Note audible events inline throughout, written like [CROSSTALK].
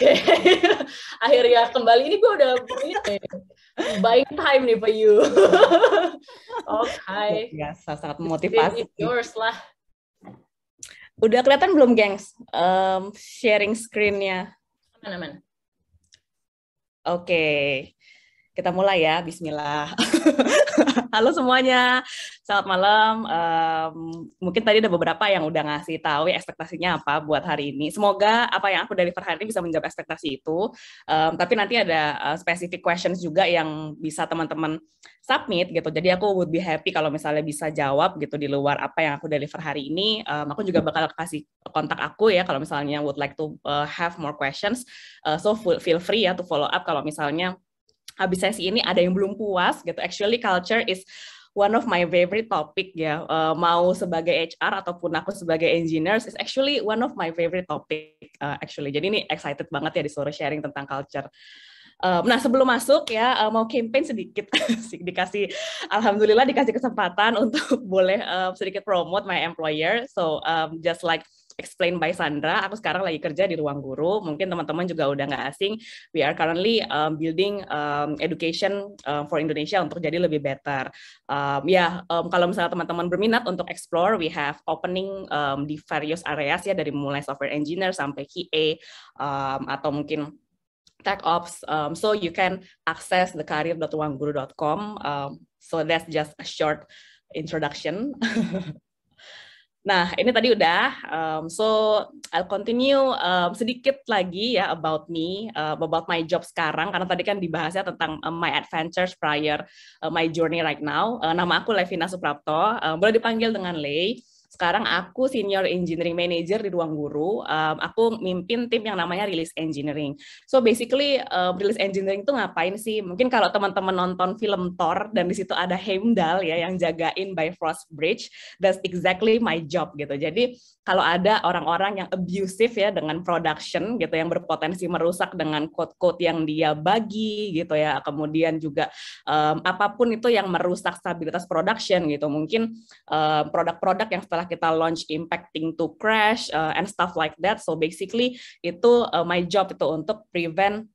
Oke, okay. [LAUGHS] akhirnya kembali ini gue udah ini buying time nih for you. Oke. [LAUGHS] okay. Iya, biasa, sangat motivasi. It's yours lah. Udah kelihatan belum, gengs? Um, sharing screen-nya. Aman, aman. Oke. Okay. Kita mulai ya, bismillah. [LAUGHS] Halo semuanya, selamat malam. Um, mungkin tadi ada beberapa yang udah ngasih tahu ya ekspektasinya apa buat hari ini. Semoga apa yang aku dari per hari ini bisa menjawab ekspektasi itu. Um, tapi nanti ada uh, specific questions juga yang bisa teman-teman submit gitu. Jadi aku would be happy kalau misalnya bisa jawab gitu di luar apa yang aku deliver hari ini. Um, aku juga bakal kasih kontak aku ya kalau misalnya would like to uh, have more questions. Uh, so feel free ya to follow up kalau misalnya habis sesi ini ada yang belum puas gitu. Actually culture is one of my favorite topic ya uh, mau sebagai HR ataupun aku sebagai engineers is actually one of my favorite topic uh, actually jadi ini excited banget ya disuruh sharing tentang culture eh, nah sebelum masuk ya mau campaign sedikit [LAUGHS] dikasih alhamdulillah dikasih kesempatan untuk [LAUGHS] boleh sedikit promote my employer so um, just like Explained by Sandra. Aku sekarang lagi kerja di Ruang Guru. Mungkin teman-teman juga udah nggak asing. We are currently um, building um, education uh, for Indonesia untuk jadi lebih better. Um, ya, yeah, um, kalau misalnya teman-teman berminat untuk explore, we have opening um, di various areas ya dari mulai software engineer sampai QA um, atau mungkin tech ops. Um, so you can access the career.ruangguru.com. Um, so that's just a short introduction. [LAUGHS] Nah, ini tadi udah. Um, so, I'll continue um, sedikit lagi ya about me, uh, about my job sekarang. Karena tadi kan dibahasnya tentang um, my adventures prior, uh, my journey right now. Uh, nama aku Levina Suprapto, uh, boleh dipanggil dengan Lei. Sekarang aku senior engineering manager di Ruang Guru. Um, aku mimpin tim yang namanya Release Engineering. So basically um, Release Engineering itu ngapain sih? Mungkin kalau teman-teman nonton film Thor dan di situ ada Heimdall ya yang jagain by Frost Bridge, that's exactly my job gitu. Jadi kalau ada orang-orang yang abusive ya dengan production gitu yang berpotensi merusak dengan code-code yang dia bagi gitu ya. Kemudian juga um, apapun itu yang merusak stabilitas production gitu. Mungkin produk produk-produk yang setelah setelah kita launch impacting to crash uh, and stuff like that. So basically itu uh, my job itu untuk prevent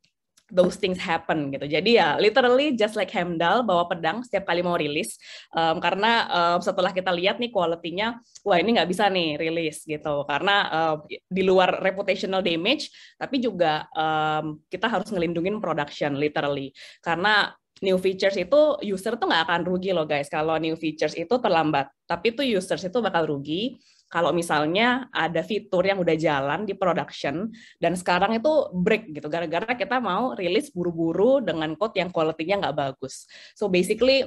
those things happen gitu. Jadi ya literally just like Hemdal bawa pedang setiap kali mau rilis um, karena um, setelah kita lihat nih kualitinya wah ini nggak bisa nih rilis gitu karena um, di luar reputational damage tapi juga um, kita harus ngelindungin production literally karena new features itu user tuh nggak akan rugi loh guys kalau new features itu terlambat tapi tuh users itu bakal rugi kalau misalnya ada fitur yang udah jalan di production dan sekarang itu break gitu gara-gara kita mau rilis buru-buru dengan code yang quality-nya nggak bagus so basically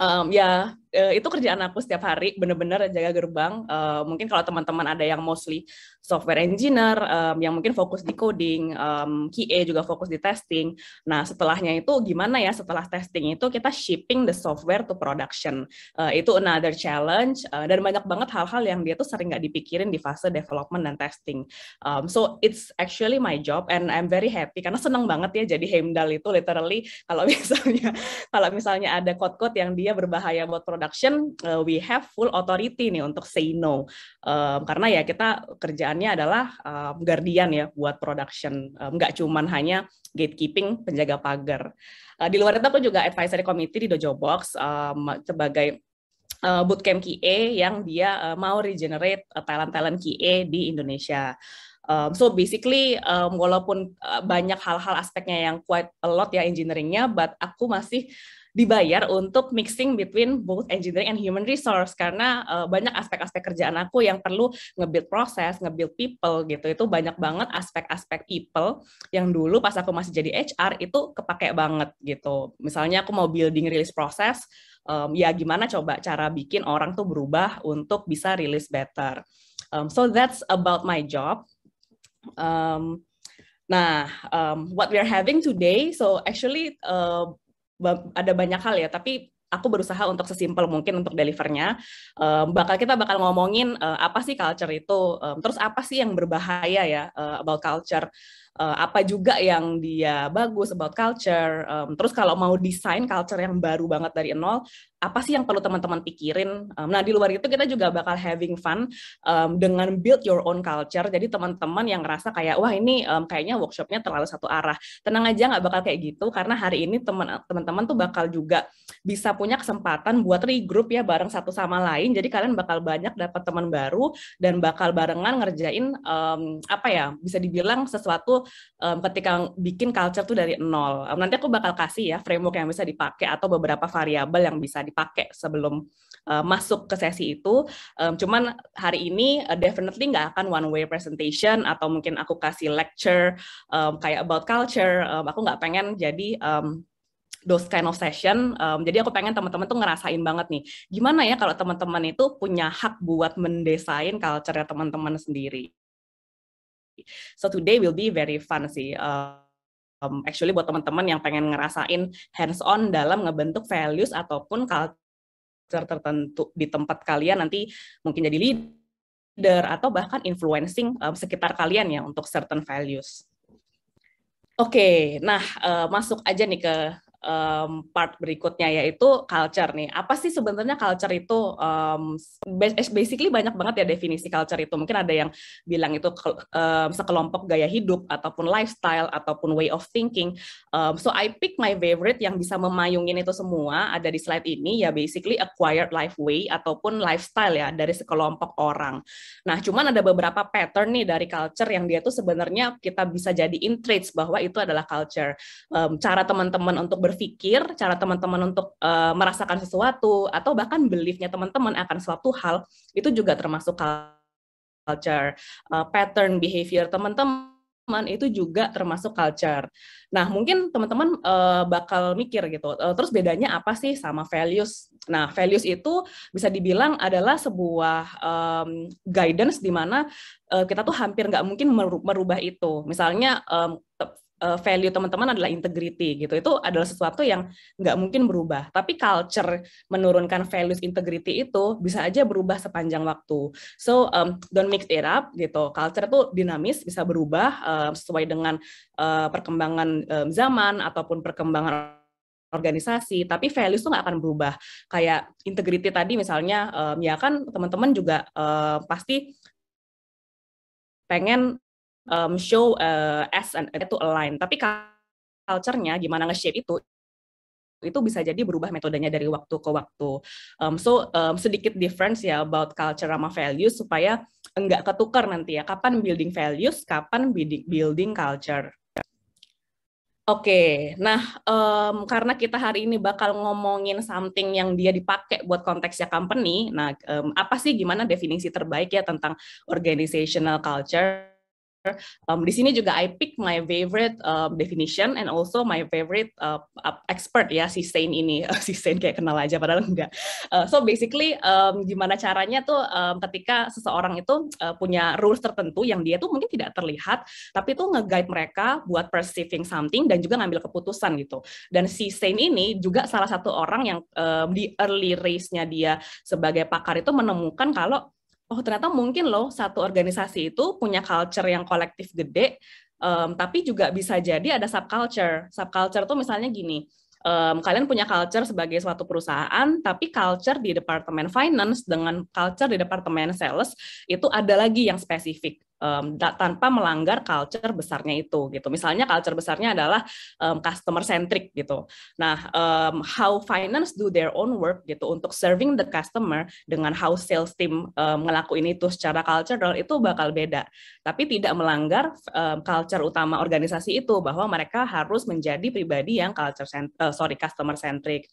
um, ya Eh, itu kerjaan aku setiap hari bener-bener jaga gerbang uh, mungkin kalau teman-teman ada yang mostly software engineer um, yang mungkin fokus di coding um, QA juga fokus di testing nah setelahnya itu gimana ya setelah testing itu kita shipping the software to production uh, itu another challenge uh, dan banyak banget hal-hal yang dia tuh sering nggak dipikirin di fase development dan testing um, so it's actually my job and I'm very happy karena seneng banget ya jadi Hemdal itu literally kalau [LAUGHS] misalnya kalau misalnya ada code-code yang dia berbahaya buat production uh, we have full authority nih untuk say no um, karena ya kita kerjaannya adalah um, guardian ya buat production nggak um, cuman hanya gatekeeping penjaga pagar uh, di luar itu aku juga advisory committee di Dojo Box um, sebagai uh, bootcamp QA yang dia uh, mau regenerate talent-talent QA di Indonesia. Um, so basically, um, walaupun banyak hal-hal aspeknya yang quite a lot ya engineeringnya, but aku masih dibayar untuk mixing between both engineering and human resource karena uh, banyak aspek-aspek kerjaan aku yang perlu nge-build proses, nge-build people gitu. Itu banyak banget aspek-aspek people yang dulu pas aku masih jadi HR itu kepake banget gitu. Misalnya aku mau building release process um, ya gimana coba cara bikin orang tuh berubah untuk bisa rilis better. Um, so that's about my job. Um, nah, um, what we are having today, so actually uh, ada banyak hal ya, tapi aku berusaha untuk sesimpel mungkin untuk delivernya. Um, bakal kita bakal ngomongin uh, apa sih culture itu, um, terus apa sih yang berbahaya ya uh, about culture uh, apa juga yang dia bagus about culture. Um, terus kalau mau desain culture yang baru banget dari nol, apa sih yang perlu teman-teman pikirin? Um, nah di luar itu kita juga bakal having fun um, dengan build your own culture. Jadi teman-teman yang ngerasa kayak wah ini um, kayaknya workshopnya terlalu satu arah, tenang aja nggak bakal kayak gitu karena hari ini teman-teman tuh bakal juga bisa punya kesempatan buat regroup ya bareng satu sama lain. Jadi kalian bakal banyak dapat teman baru dan bakal barengan ngerjain um, apa ya bisa dibilang sesuatu um, ketika bikin culture tuh dari nol. nanti aku bakal kasih ya framework yang bisa dipakai atau beberapa variabel yang bisa dipakai sebelum uh, masuk ke sesi itu. Um, cuman hari ini uh, definitely nggak akan one way presentation atau mungkin aku kasih lecture um, kayak about culture. Um, aku nggak pengen jadi um, those kind of session. Um, jadi aku pengen teman-teman tuh ngerasain banget nih, gimana ya kalau teman-teman itu punya hak buat mendesain culture teman-teman sendiri. So today will be very fun sih. um, actually buat teman-teman yang pengen ngerasain hands on dalam ngebentuk values ataupun culture tertentu di tempat kalian nanti mungkin jadi leader atau bahkan influencing um, sekitar kalian ya untuk certain values. Oke, okay, nah uh, masuk aja nih ke um, part berikutnya yaitu culture nih. Apa sih sebenarnya culture itu? Um, basically banyak banget ya definisi culture itu. Mungkin ada yang bilang itu um, sekelompok gaya hidup ataupun lifestyle ataupun way of thinking. Um, so I pick my favorite yang bisa memayungin itu semua ada di slide ini ya basically acquired life way ataupun lifestyle ya dari sekelompok orang. Nah, cuman ada beberapa pattern nih dari culture yang dia tuh sebenarnya kita bisa jadi traits bahwa itu adalah culture. Um, cara teman-teman untuk ber berpikir, cara teman-teman untuk uh, merasakan sesuatu, atau bahkan beliefnya teman-teman akan suatu hal, itu juga termasuk culture, uh, pattern behavior teman-teman itu juga termasuk culture. Nah, mungkin teman-teman uh, bakal mikir gitu. Uh, terus bedanya apa sih sama values? Nah, values itu bisa dibilang adalah sebuah um, guidance di mana uh, kita tuh hampir nggak mungkin merubah itu. Misalnya um, uh, value teman-teman adalah integrity gitu itu adalah sesuatu yang nggak mungkin berubah tapi culture menurunkan values integrity itu bisa aja berubah sepanjang waktu so um, don't mix it up gitu culture tuh dinamis bisa berubah uh, sesuai dengan uh, perkembangan um, zaman ataupun perkembangan organisasi, tapi values tuh nggak akan berubah. Kayak integrity tadi misalnya, um, ya kan teman-teman juga um, pasti pengen um, show uh, as an itu align. Tapi culture-nya gimana nge-shape itu itu bisa jadi berubah metodenya dari waktu ke waktu. Um, so um, sedikit difference ya about culture sama values supaya enggak ketukar nanti ya. Kapan building values, kapan building, building culture. Oke, okay. nah um, karena kita hari ini bakal ngomongin something yang dia dipakai buat konteksnya company. Nah, um, apa sih gimana definisi terbaik ya tentang organizational culture? Um, di sini juga I pick my favorite um, definition and also my favorite uh, expert ya si Stein ini [LAUGHS] si Stein kayak kenal aja padahal enggak. Uh, so basically um, gimana caranya tuh um, ketika seseorang itu uh, punya rules tertentu yang dia tuh mungkin tidak terlihat tapi itu nge-guide mereka buat perceiving something dan juga ngambil keputusan gitu. Dan si Stein ini juga salah satu orang yang um, di early race-nya dia sebagai pakar itu menemukan kalau oh ternyata mungkin loh satu organisasi itu punya culture yang kolektif gede, um, tapi juga bisa jadi ada subculture. Subculture tuh misalnya gini, um, kalian punya culture sebagai suatu perusahaan, tapi culture di departemen finance dengan culture di departemen sales itu ada lagi yang spesifik um, tanpa melanggar culture besarnya itu gitu. Misalnya culture besarnya adalah um, customer centric gitu. Nah, um, how finance do their own work gitu untuk serving the customer dengan how sales team um, ngelakuin itu secara cultural itu bakal beda. Tapi tidak melanggar um, culture utama organisasi itu bahwa mereka harus menjadi pribadi yang culture cent uh, sorry customer centric.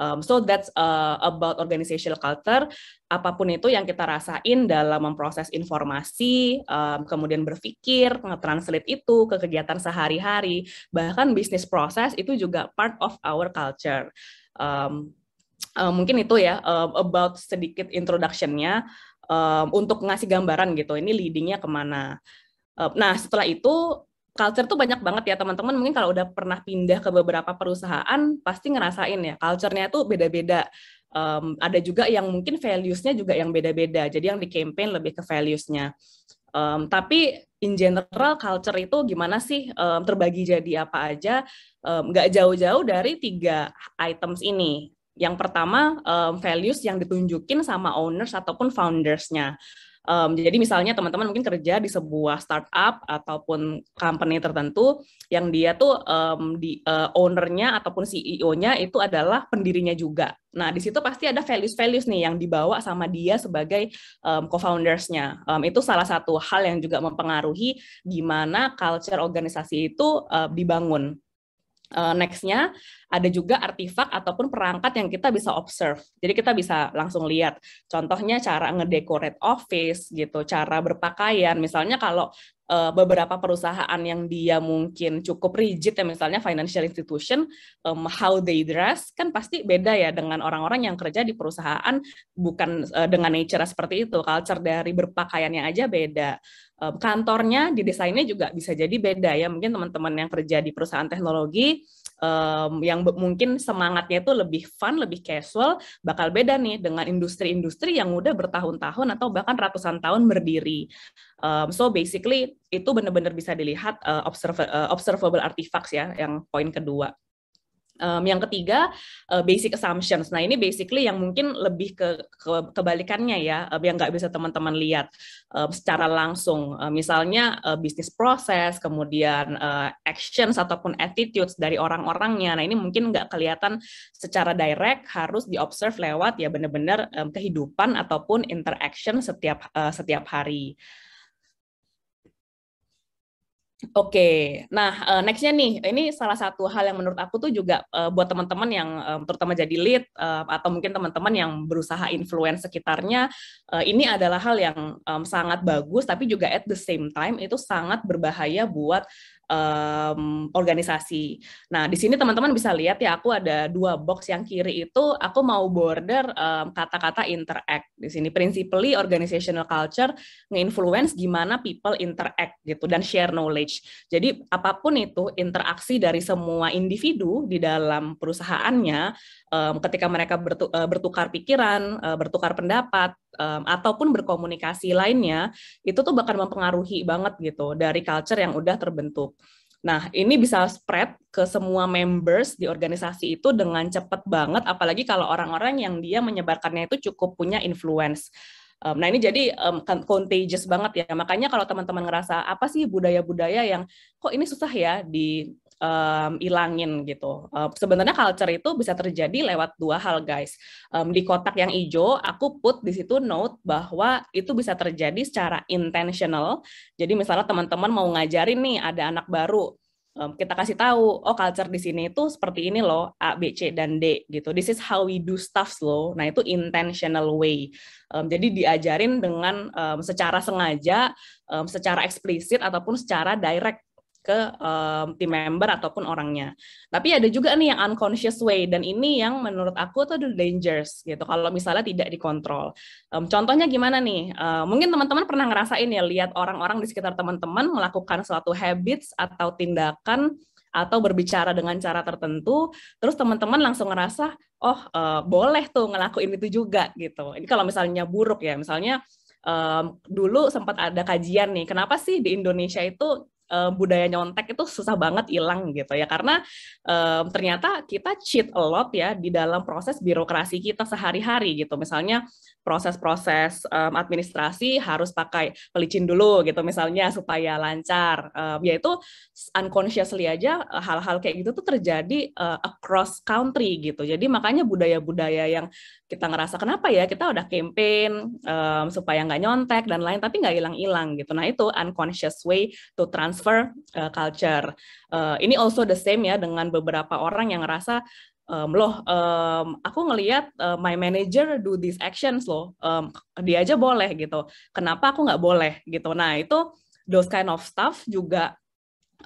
Um, so that's uh, about organizational culture. Apapun itu yang kita rasain dalam memproses informasi, um, kemudian berpikir, nge-translate itu ke kegiatan sehari-hari, bahkan bisnis proses itu juga part of our culture. Um, uh, mungkin itu ya uh, about sedikit introductionnya um, untuk ngasih gambaran gitu. Ini leadingnya kemana? Uh, nah setelah itu culture tuh banyak banget ya teman-teman mungkin kalau udah pernah pindah ke beberapa perusahaan pasti ngerasain ya culture-nya tuh beda-beda um, ada juga yang mungkin values-nya juga yang beda-beda jadi yang di campaign lebih ke values-nya um, tapi in general culture itu gimana sih um, terbagi jadi apa aja nggak um, jauh-jauh dari tiga items ini yang pertama um, values yang ditunjukin sama owners ataupun founders-nya. Um, jadi misalnya teman-teman mungkin kerja di sebuah startup ataupun company tertentu yang dia tuh um, di uh, ownernya ataupun CEO-nya itu adalah pendirinya juga. Nah, di situ pasti ada values-values nih yang dibawa sama dia sebagai um, co-foundersnya. Um, itu salah satu hal yang juga mempengaruhi gimana culture organisasi itu uh, dibangun. Uh, Nextnya ada juga artifak ataupun perangkat yang kita bisa observe. Jadi kita bisa langsung lihat. Contohnya cara ngedekorate office gitu, cara berpakaian. Misalnya kalau uh, beberapa perusahaan yang dia mungkin cukup rigid ya misalnya financial institution um, how they dress kan pasti beda ya dengan orang-orang yang kerja di perusahaan bukan uh, dengan nature seperti itu culture dari berpakaiannya aja beda um, kantornya di desainnya juga bisa jadi beda ya mungkin teman-teman yang kerja di perusahaan teknologi um, yang mungkin semangatnya itu lebih fun, lebih casual, bakal beda nih dengan industri-industri yang udah bertahun-tahun atau bahkan ratusan tahun berdiri. Um, so basically itu benar-benar bisa dilihat uh, observa uh, observable artifacts ya, yang poin kedua. Um, yang ketiga uh, basic assumptions. Nah ini basically yang mungkin lebih ke, ke kebalikannya ya, uh, yang nggak bisa teman-teman lihat uh, secara langsung. Uh, misalnya uh, bisnis proses, kemudian uh, actions ataupun attitudes dari orang-orangnya. Nah ini mungkin nggak kelihatan secara direct, harus diobserve lewat ya benar-benar um, kehidupan ataupun interaction setiap uh, setiap hari. Oke, okay. nah uh, nextnya nih, ini salah satu hal yang menurut aku tuh juga eh, buat teman-teman yang eh, terutama jadi lead atau mungkin teman-teman yang berusaha influence sekitarnya, ini adalah hal yang sangat bagus, tapi juga at the same time itu sangat berbahaya buat um, organisasi. Nah, di sini teman-teman bisa lihat ya aku ada dua box yang kiri itu aku mau border kata kata-kata interact. Di sini principally organizational culture nge-influence gimana people interact gitu dan share knowledge. Jadi apapun itu interaksi dari semua individu di dalam perusahaannya um, ketika mereka bertu eh, bertukar pikiran, uh, bertukar pendapat um, ataupun berkomunikasi lainnya itu tuh bakal mempengaruhi banget gitu dari culture yang udah terbentuk. Nah, ini bisa spread ke semua members di organisasi itu dengan cepat banget, apalagi kalau orang-orang yang dia menyebarkannya itu cukup punya influence. nah ini jadi um, contagious banget ya. Makanya kalau teman-teman ngerasa apa sih budaya-budaya yang kok ini susah ya di um, ilangin gitu. Uh, sebenarnya culture itu bisa terjadi lewat dua hal guys. Um, di kotak yang hijau aku put di situ note bahwa itu bisa terjadi secara intentional. Jadi misalnya teman-teman mau ngajarin nih ada anak baru kita kasih tahu oh culture di sini itu seperti ini loh A B C dan D gitu this is how we do stuff loh nah itu intentional way um, jadi diajarin dengan um, secara sengaja um, secara eksplisit ataupun secara direct ke um, tim member ataupun orangnya. Tapi ada juga nih yang unconscious way dan ini yang menurut aku tuh dangerous gitu kalau misalnya tidak dikontrol. Um, contohnya gimana nih? Uh, mungkin teman-teman pernah ngerasain ya lihat orang-orang di sekitar teman-teman melakukan suatu habits atau tindakan atau berbicara dengan cara tertentu, terus teman-teman langsung ngerasa, oh uh, boleh tuh ngelakuin itu juga gitu. Ini kalau misalnya buruk ya, misalnya um, dulu sempat ada kajian nih, kenapa sih di Indonesia itu um, budaya nyontek itu susah banget hilang gitu ya karena um, ternyata kita cheat a lot ya di dalam proses birokrasi kita sehari-hari gitu misalnya proses-proses um, administrasi harus pakai pelicin dulu gitu misalnya supaya lancar um, yaitu unconsciously aja hal-hal kayak gitu tuh terjadi uh, across country gitu jadi makanya budaya-budaya yang kita ngerasa kenapa ya kita udah campaign um, supaya nggak nyontek dan lain tapi nggak hilang-hilang gitu nah itu unconscious way to transfer transfer uh, culture. Uh, ini also the same ya dengan beberapa orang yang ngerasa um, loh um, aku ngelihat uh, eh, my manager do these actions loh um, dia aja boleh gitu kenapa aku nggak boleh gitu nah itu those kind of stuff juga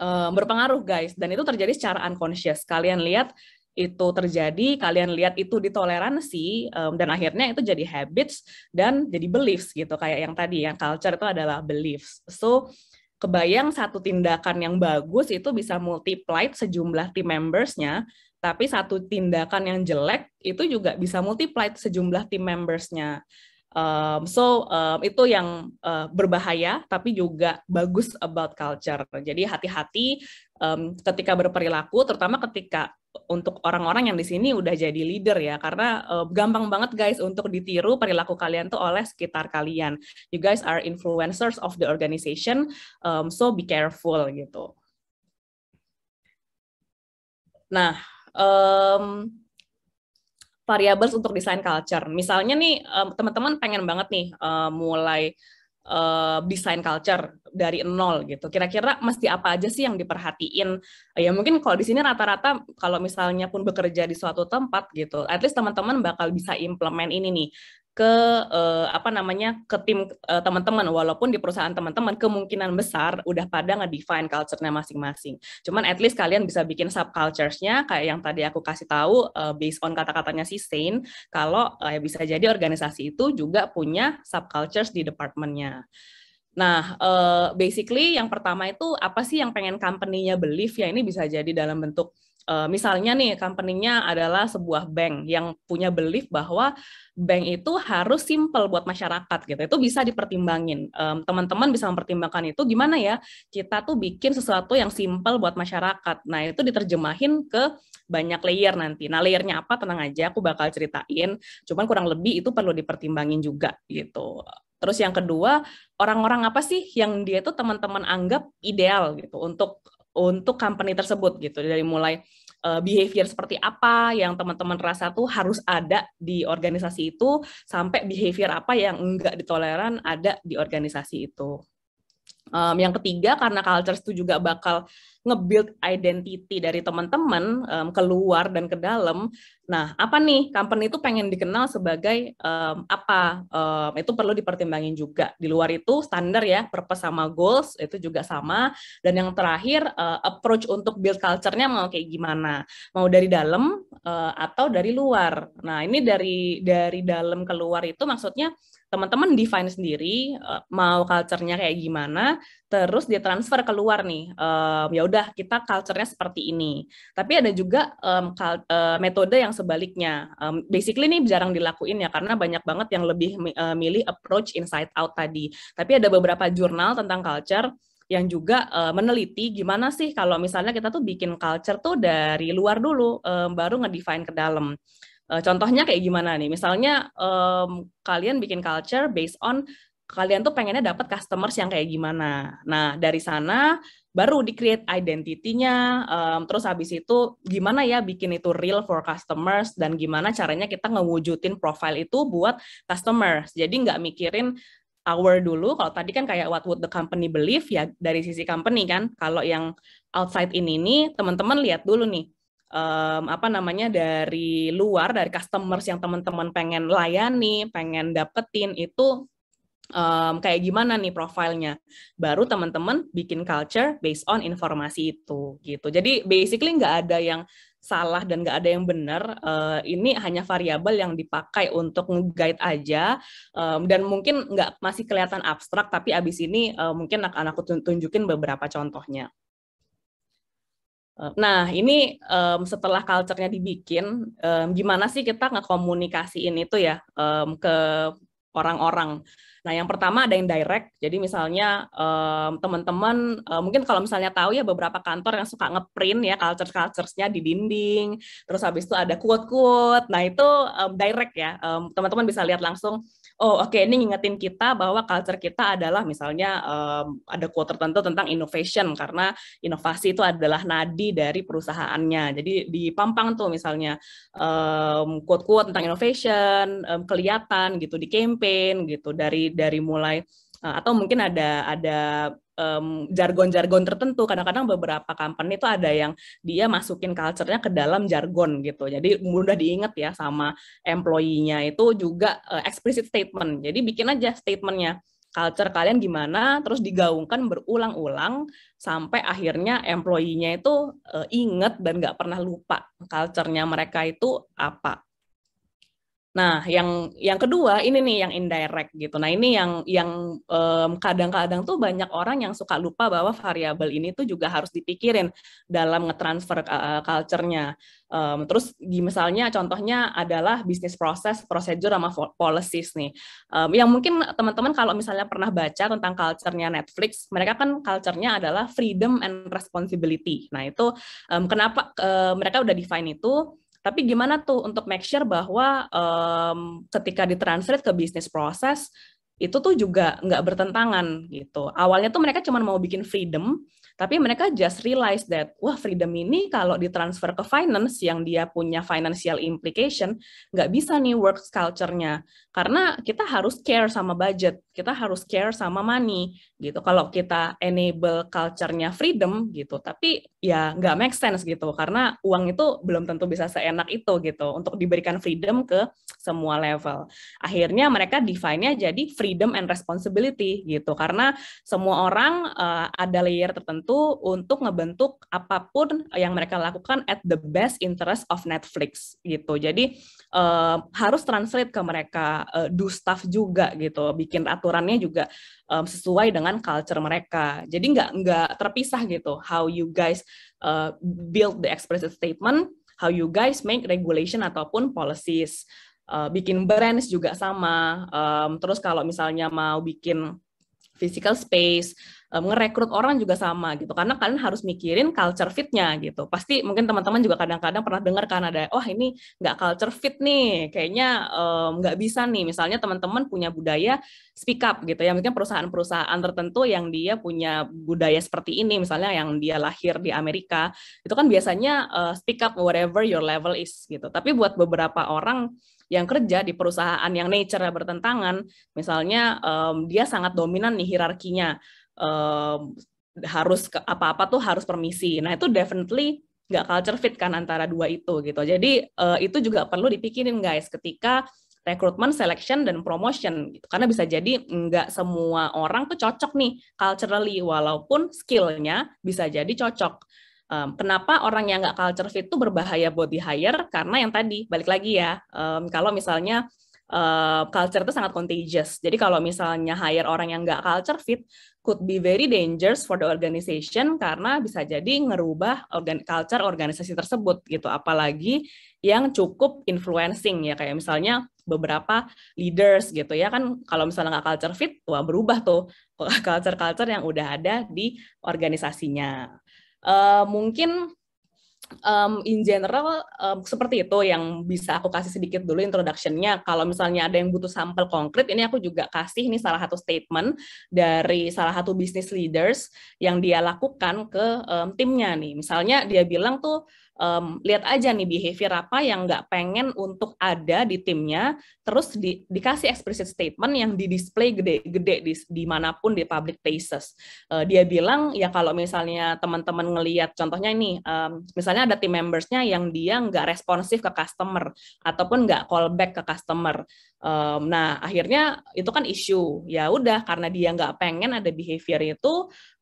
um, berpengaruh guys dan itu terjadi secara unconscious kalian lihat itu terjadi kalian lihat itu ditoleransi um, dan akhirnya itu jadi habits dan jadi beliefs gitu kayak yang tadi yang culture itu adalah beliefs so kebayang satu tindakan yang bagus itu bisa multiply sejumlah team membersnya, tapi satu tindakan yang jelek itu juga bisa multiply sejumlah team membersnya. Um, so um, itu yang uh, berbahaya, tapi juga bagus about culture. Jadi hati-hati um, ketika berperilaku, terutama ketika untuk orang-orang yang di sini udah jadi leader ya karena uh, gampang banget guys untuk ditiru perilaku kalian tuh oleh sekitar kalian. You guys are influencers of the organization, um, so be careful gitu. Nah, um, variables untuk desain culture. Misalnya nih um, teman-teman pengen banget nih uh, mulai uh, desain culture dari nol gitu. Kira-kira mesti apa aja sih yang diperhatiin? Ya mungkin kalau di sini rata-rata kalau misalnya pun bekerja di suatu tempat gitu, at least teman-teman bakal bisa implement ini nih ke eh, apa namanya ke tim eh, teman-teman walaupun di perusahaan teman-teman kemungkinan besar udah pada define culture-nya masing-masing. Cuman at least kalian bisa bikin subcultures-nya kayak yang tadi aku kasih tahu eh, based on kata-katanya si Sain kalau eh, bisa jadi organisasi itu juga punya subcultures di departemennya. Nah, uh, basically yang pertama itu apa sih yang pengen company-nya believe ya ini bisa jadi dalam bentuk Uh, misalnya nih, company-nya adalah sebuah bank yang punya belief bahwa bank itu harus simple buat masyarakat gitu. Itu bisa dipertimbangin. teman teman-teman bisa mempertimbangkan itu gimana ya kita tuh bikin sesuatu yang simple buat masyarakat. Nah, itu diterjemahin ke banyak layer nanti. Nah, layernya apa? Tenang aja, aku bakal ceritain. Cuman kurang lebih itu perlu dipertimbangin juga gitu. Terus yang kedua, orang-orang apa sih yang dia tuh teman-teman anggap ideal gitu untuk untuk company tersebut gitu dari mulai uh, behavior seperti apa yang teman-teman rasa tuh harus ada di organisasi itu sampai behavior apa yang enggak ditoleran ada di organisasi itu. Um, yang ketiga karena culture itu juga bakal nge-build identity dari teman-teman um, keluar dan ke dalam. Nah, apa nih company itu pengen dikenal sebagai um, apa? Um, itu perlu dipertimbangin juga. Di luar itu standar ya, purpose sama goals itu juga sama. Dan yang terakhir uh, approach untuk build culture-nya mau kayak gimana? Mau dari dalam uh, atau dari luar? Nah, ini dari dari dalam keluar itu maksudnya teman-teman define sendiri eh, mau culture-nya kayak gimana, terus dia transfer keluar nih. Um, ya udah kita culture-nya seperti ini. Tapi ada juga um, uh, metode yang sebaliknya. Um, basically ini jarang dilakuin ya karena banyak banget yang lebih eh, milih approach inside out tadi. Tapi ada beberapa jurnal tentang culture yang juga uh, meneliti gimana sih kalau misalnya kita tuh bikin culture tuh dari luar dulu um, baru ngedefine ke dalam. Uh, contohnya kayak gimana nih? Misalnya um, kalian bikin culture based on kalian tuh pengennya dapat customers yang kayak gimana. Nah, dari sana baru di-create identity um, terus habis itu gimana ya bikin itu real for customers, dan gimana caranya kita ngewujudin profile itu buat customers. Jadi nggak mikirin our dulu, kalau tadi kan kayak what would the company believe, ya dari sisi company kan, kalau yang outside in ini, teman-teman lihat dulu nih, um, apa namanya dari luar dari customers yang teman-teman pengen layani, pengen dapetin itu um, kayak gimana nih profilnya. Baru teman-teman bikin culture based on informasi itu gitu. Jadi basically nggak ada yang salah dan nggak ada yang benar. Uh, ini hanya variabel yang dipakai untuk nge-guide aja um, dan mungkin nggak masih kelihatan abstrak tapi abis ini uh, mungkin akan aku tunjukin beberapa contohnya. Eh, nah, ini um, setelah culture-nya dibikin, um, gimana sih kita ngekomunikasiin itu ya um, ke orang-orang? Nah, yang pertama ada yang direct. Jadi misalnya um, teman-teman um, mungkin kalau misalnya tahu ya beberapa kantor yang suka ngeprint ya culture culture-nya di dinding, terus habis itu ada quote-quote. Nah, itu um, direct ya. Um, teman-teman bisa lihat langsung oh oke okay, ini ngingetin kita bahwa culture kita adalah misalnya um, ada quote tertentu tentang innovation karena inovasi itu adalah nadi dari perusahaannya. Jadi di Pampang tuh misalnya um, quote-quote tentang innovation um, kelihatan gitu di campaign gitu dari dari mulai atau mungkin ada ada jargon jargon-jargon tertentu. Kadang-kadang beberapa company itu ada yang dia masukin culture-nya ke dalam jargon gitu. Jadi mudah diingat ya sama employee-nya itu juga uh, explicit statement. Jadi bikin aja statementnya culture kalian gimana, terus digaungkan berulang-ulang sampai akhirnya employee-nya itu uh, eh, inget dan nggak pernah lupa culture-nya mereka itu apa Nah, yang yang kedua ini nih yang indirect gitu. Nah, ini yang yang kadang-kadang um, tuh banyak orang yang suka lupa bahwa variabel ini tuh juga harus dipikirin dalam ngetransfer uh, culture-nya. Um, terus misalnya contohnya adalah bisnis proses, prosedur sama policies nih. Um, yang mungkin teman-teman kalau misalnya pernah baca tentang culture-nya Netflix, mereka kan culture-nya adalah freedom and responsibility. Nah, itu um, kenapa uh, mereka udah define itu tapi gimana tuh untuk make sure bahwa um, ketika ditranslate ke bisnis proses itu tuh juga nggak bertentangan gitu. Awalnya tuh mereka cuma mau bikin freedom, tapi mereka just realize that wah freedom ini kalau ditransfer ke finance yang dia punya financial implication nggak bisa nih work culture-nya karena kita harus care sama budget, kita harus care sama money gitu. Kalau kita enable culture-nya freedom gitu, tapi ya nggak make sense gitu karena uang itu belum tentu bisa seenak itu gitu untuk diberikan freedom ke semua level. Akhirnya mereka define-nya jadi freedom and responsibility gitu karena semua orang uh, ada layer tertentu untuk ngebentuk apapun yang mereka lakukan at the best interest of Netflix gitu. Jadi uh, harus translate ke mereka uh, do stuff juga gitu, bikin aturannya juga um, sesuai dengan culture mereka. Jadi nggak nggak terpisah gitu how you guys uh, build the explicit statement, how you guys make regulation ataupun policies. Uh, bikin brands juga sama. Um, terus kalau misalnya mau bikin physical space um, ngerekrut orang juga sama gitu karena kalian harus mikirin culture fitnya gitu pasti mungkin teman-teman juga kadang-kadang pernah dengar kan ada oh ini nggak culture fit nih kayaknya um, bisa nih misalnya teman-teman punya budaya speak up gitu ya mungkin perusahaan-perusahaan tertentu yang dia punya budaya seperti ini misalnya yang dia lahir di Amerika itu kan biasanya uh, speak up whatever your level is gitu tapi buat beberapa orang yang kerja di perusahaan yang nature bertentangan misalnya um, dia sangat dominan nih hierarkinya um, harus apa-apa tuh harus permisi. Nah itu definitely nggak culture fit kan antara dua itu gitu. Jadi uh, itu juga perlu dipikirin guys ketika recruitment, selection, dan promotion gitu. Karena bisa jadi nggak semua orang tuh cocok nih culturally, walaupun skillnya bisa jadi cocok. Um, kenapa orang yang nggak culture fit itu berbahaya buat di hire? Karena yang tadi balik lagi ya, um, kalau misalnya uh, culture itu sangat contagious. Jadi kalau misalnya hire orang yang nggak culture fit, could be very dangerous for the organization karena bisa jadi ngerubah organ culture organisasi tersebut gitu apalagi yang cukup influencing ya kayak misalnya beberapa leaders gitu ya kan kalau misalnya nggak culture fit wah berubah tuh [LAUGHS] culture culture yang udah ada di organisasinya uh, mungkin um, in general um, seperti itu yang bisa aku kasih sedikit dulu introductionnya. Kalau misalnya ada yang butuh sampel konkret, ini aku juga kasih nih salah satu statement dari salah satu business leaders yang dia lakukan ke um, timnya nih. Misalnya dia bilang tuh um, lihat aja nih behavior apa yang nggak pengen untuk ada di timnya, terus di, dikasih explicit statement yang di display gede-gede di dimanapun di public places. Uh, dia bilang ya kalau misalnya teman-teman ngelihat contohnya ini, um, misalnya ada team membersnya yang dia nggak responsif ke customer ataupun nggak back ke customer. Um, nah akhirnya itu kan isu. Ya udah karena dia nggak pengen ada behavior itu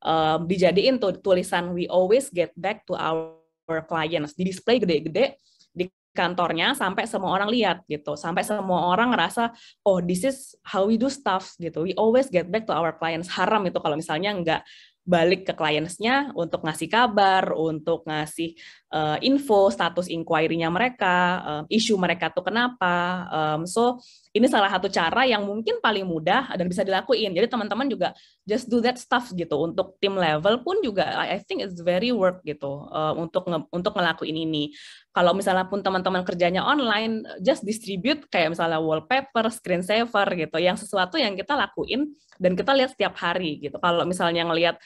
um, dijadiin tuh tulisan we always get back to our Our clients di display gede-gede di kantornya sampai semua orang lihat gitu sampai semua orang ngerasa oh this is how we do stuff gitu we always get back to our clients haram itu kalau misalnya nggak balik ke kliennya untuk ngasih kabar, untuk ngasih uh, info status inquiry-nya mereka, uh, isu mereka tuh kenapa. Um, so ini salah satu cara yang mungkin paling mudah dan bisa dilakuin. Jadi teman-teman juga just do that stuff gitu. Untuk tim level pun juga I think it's very work gitu uh, untuk nge untuk ngelakuin ini. Kalau misalnya pun teman-teman kerjanya online, just distribute kayak misalnya wallpaper, screen saver gitu, yang sesuatu yang kita lakuin dan kita lihat setiap hari gitu. Kalau misalnya ngelihat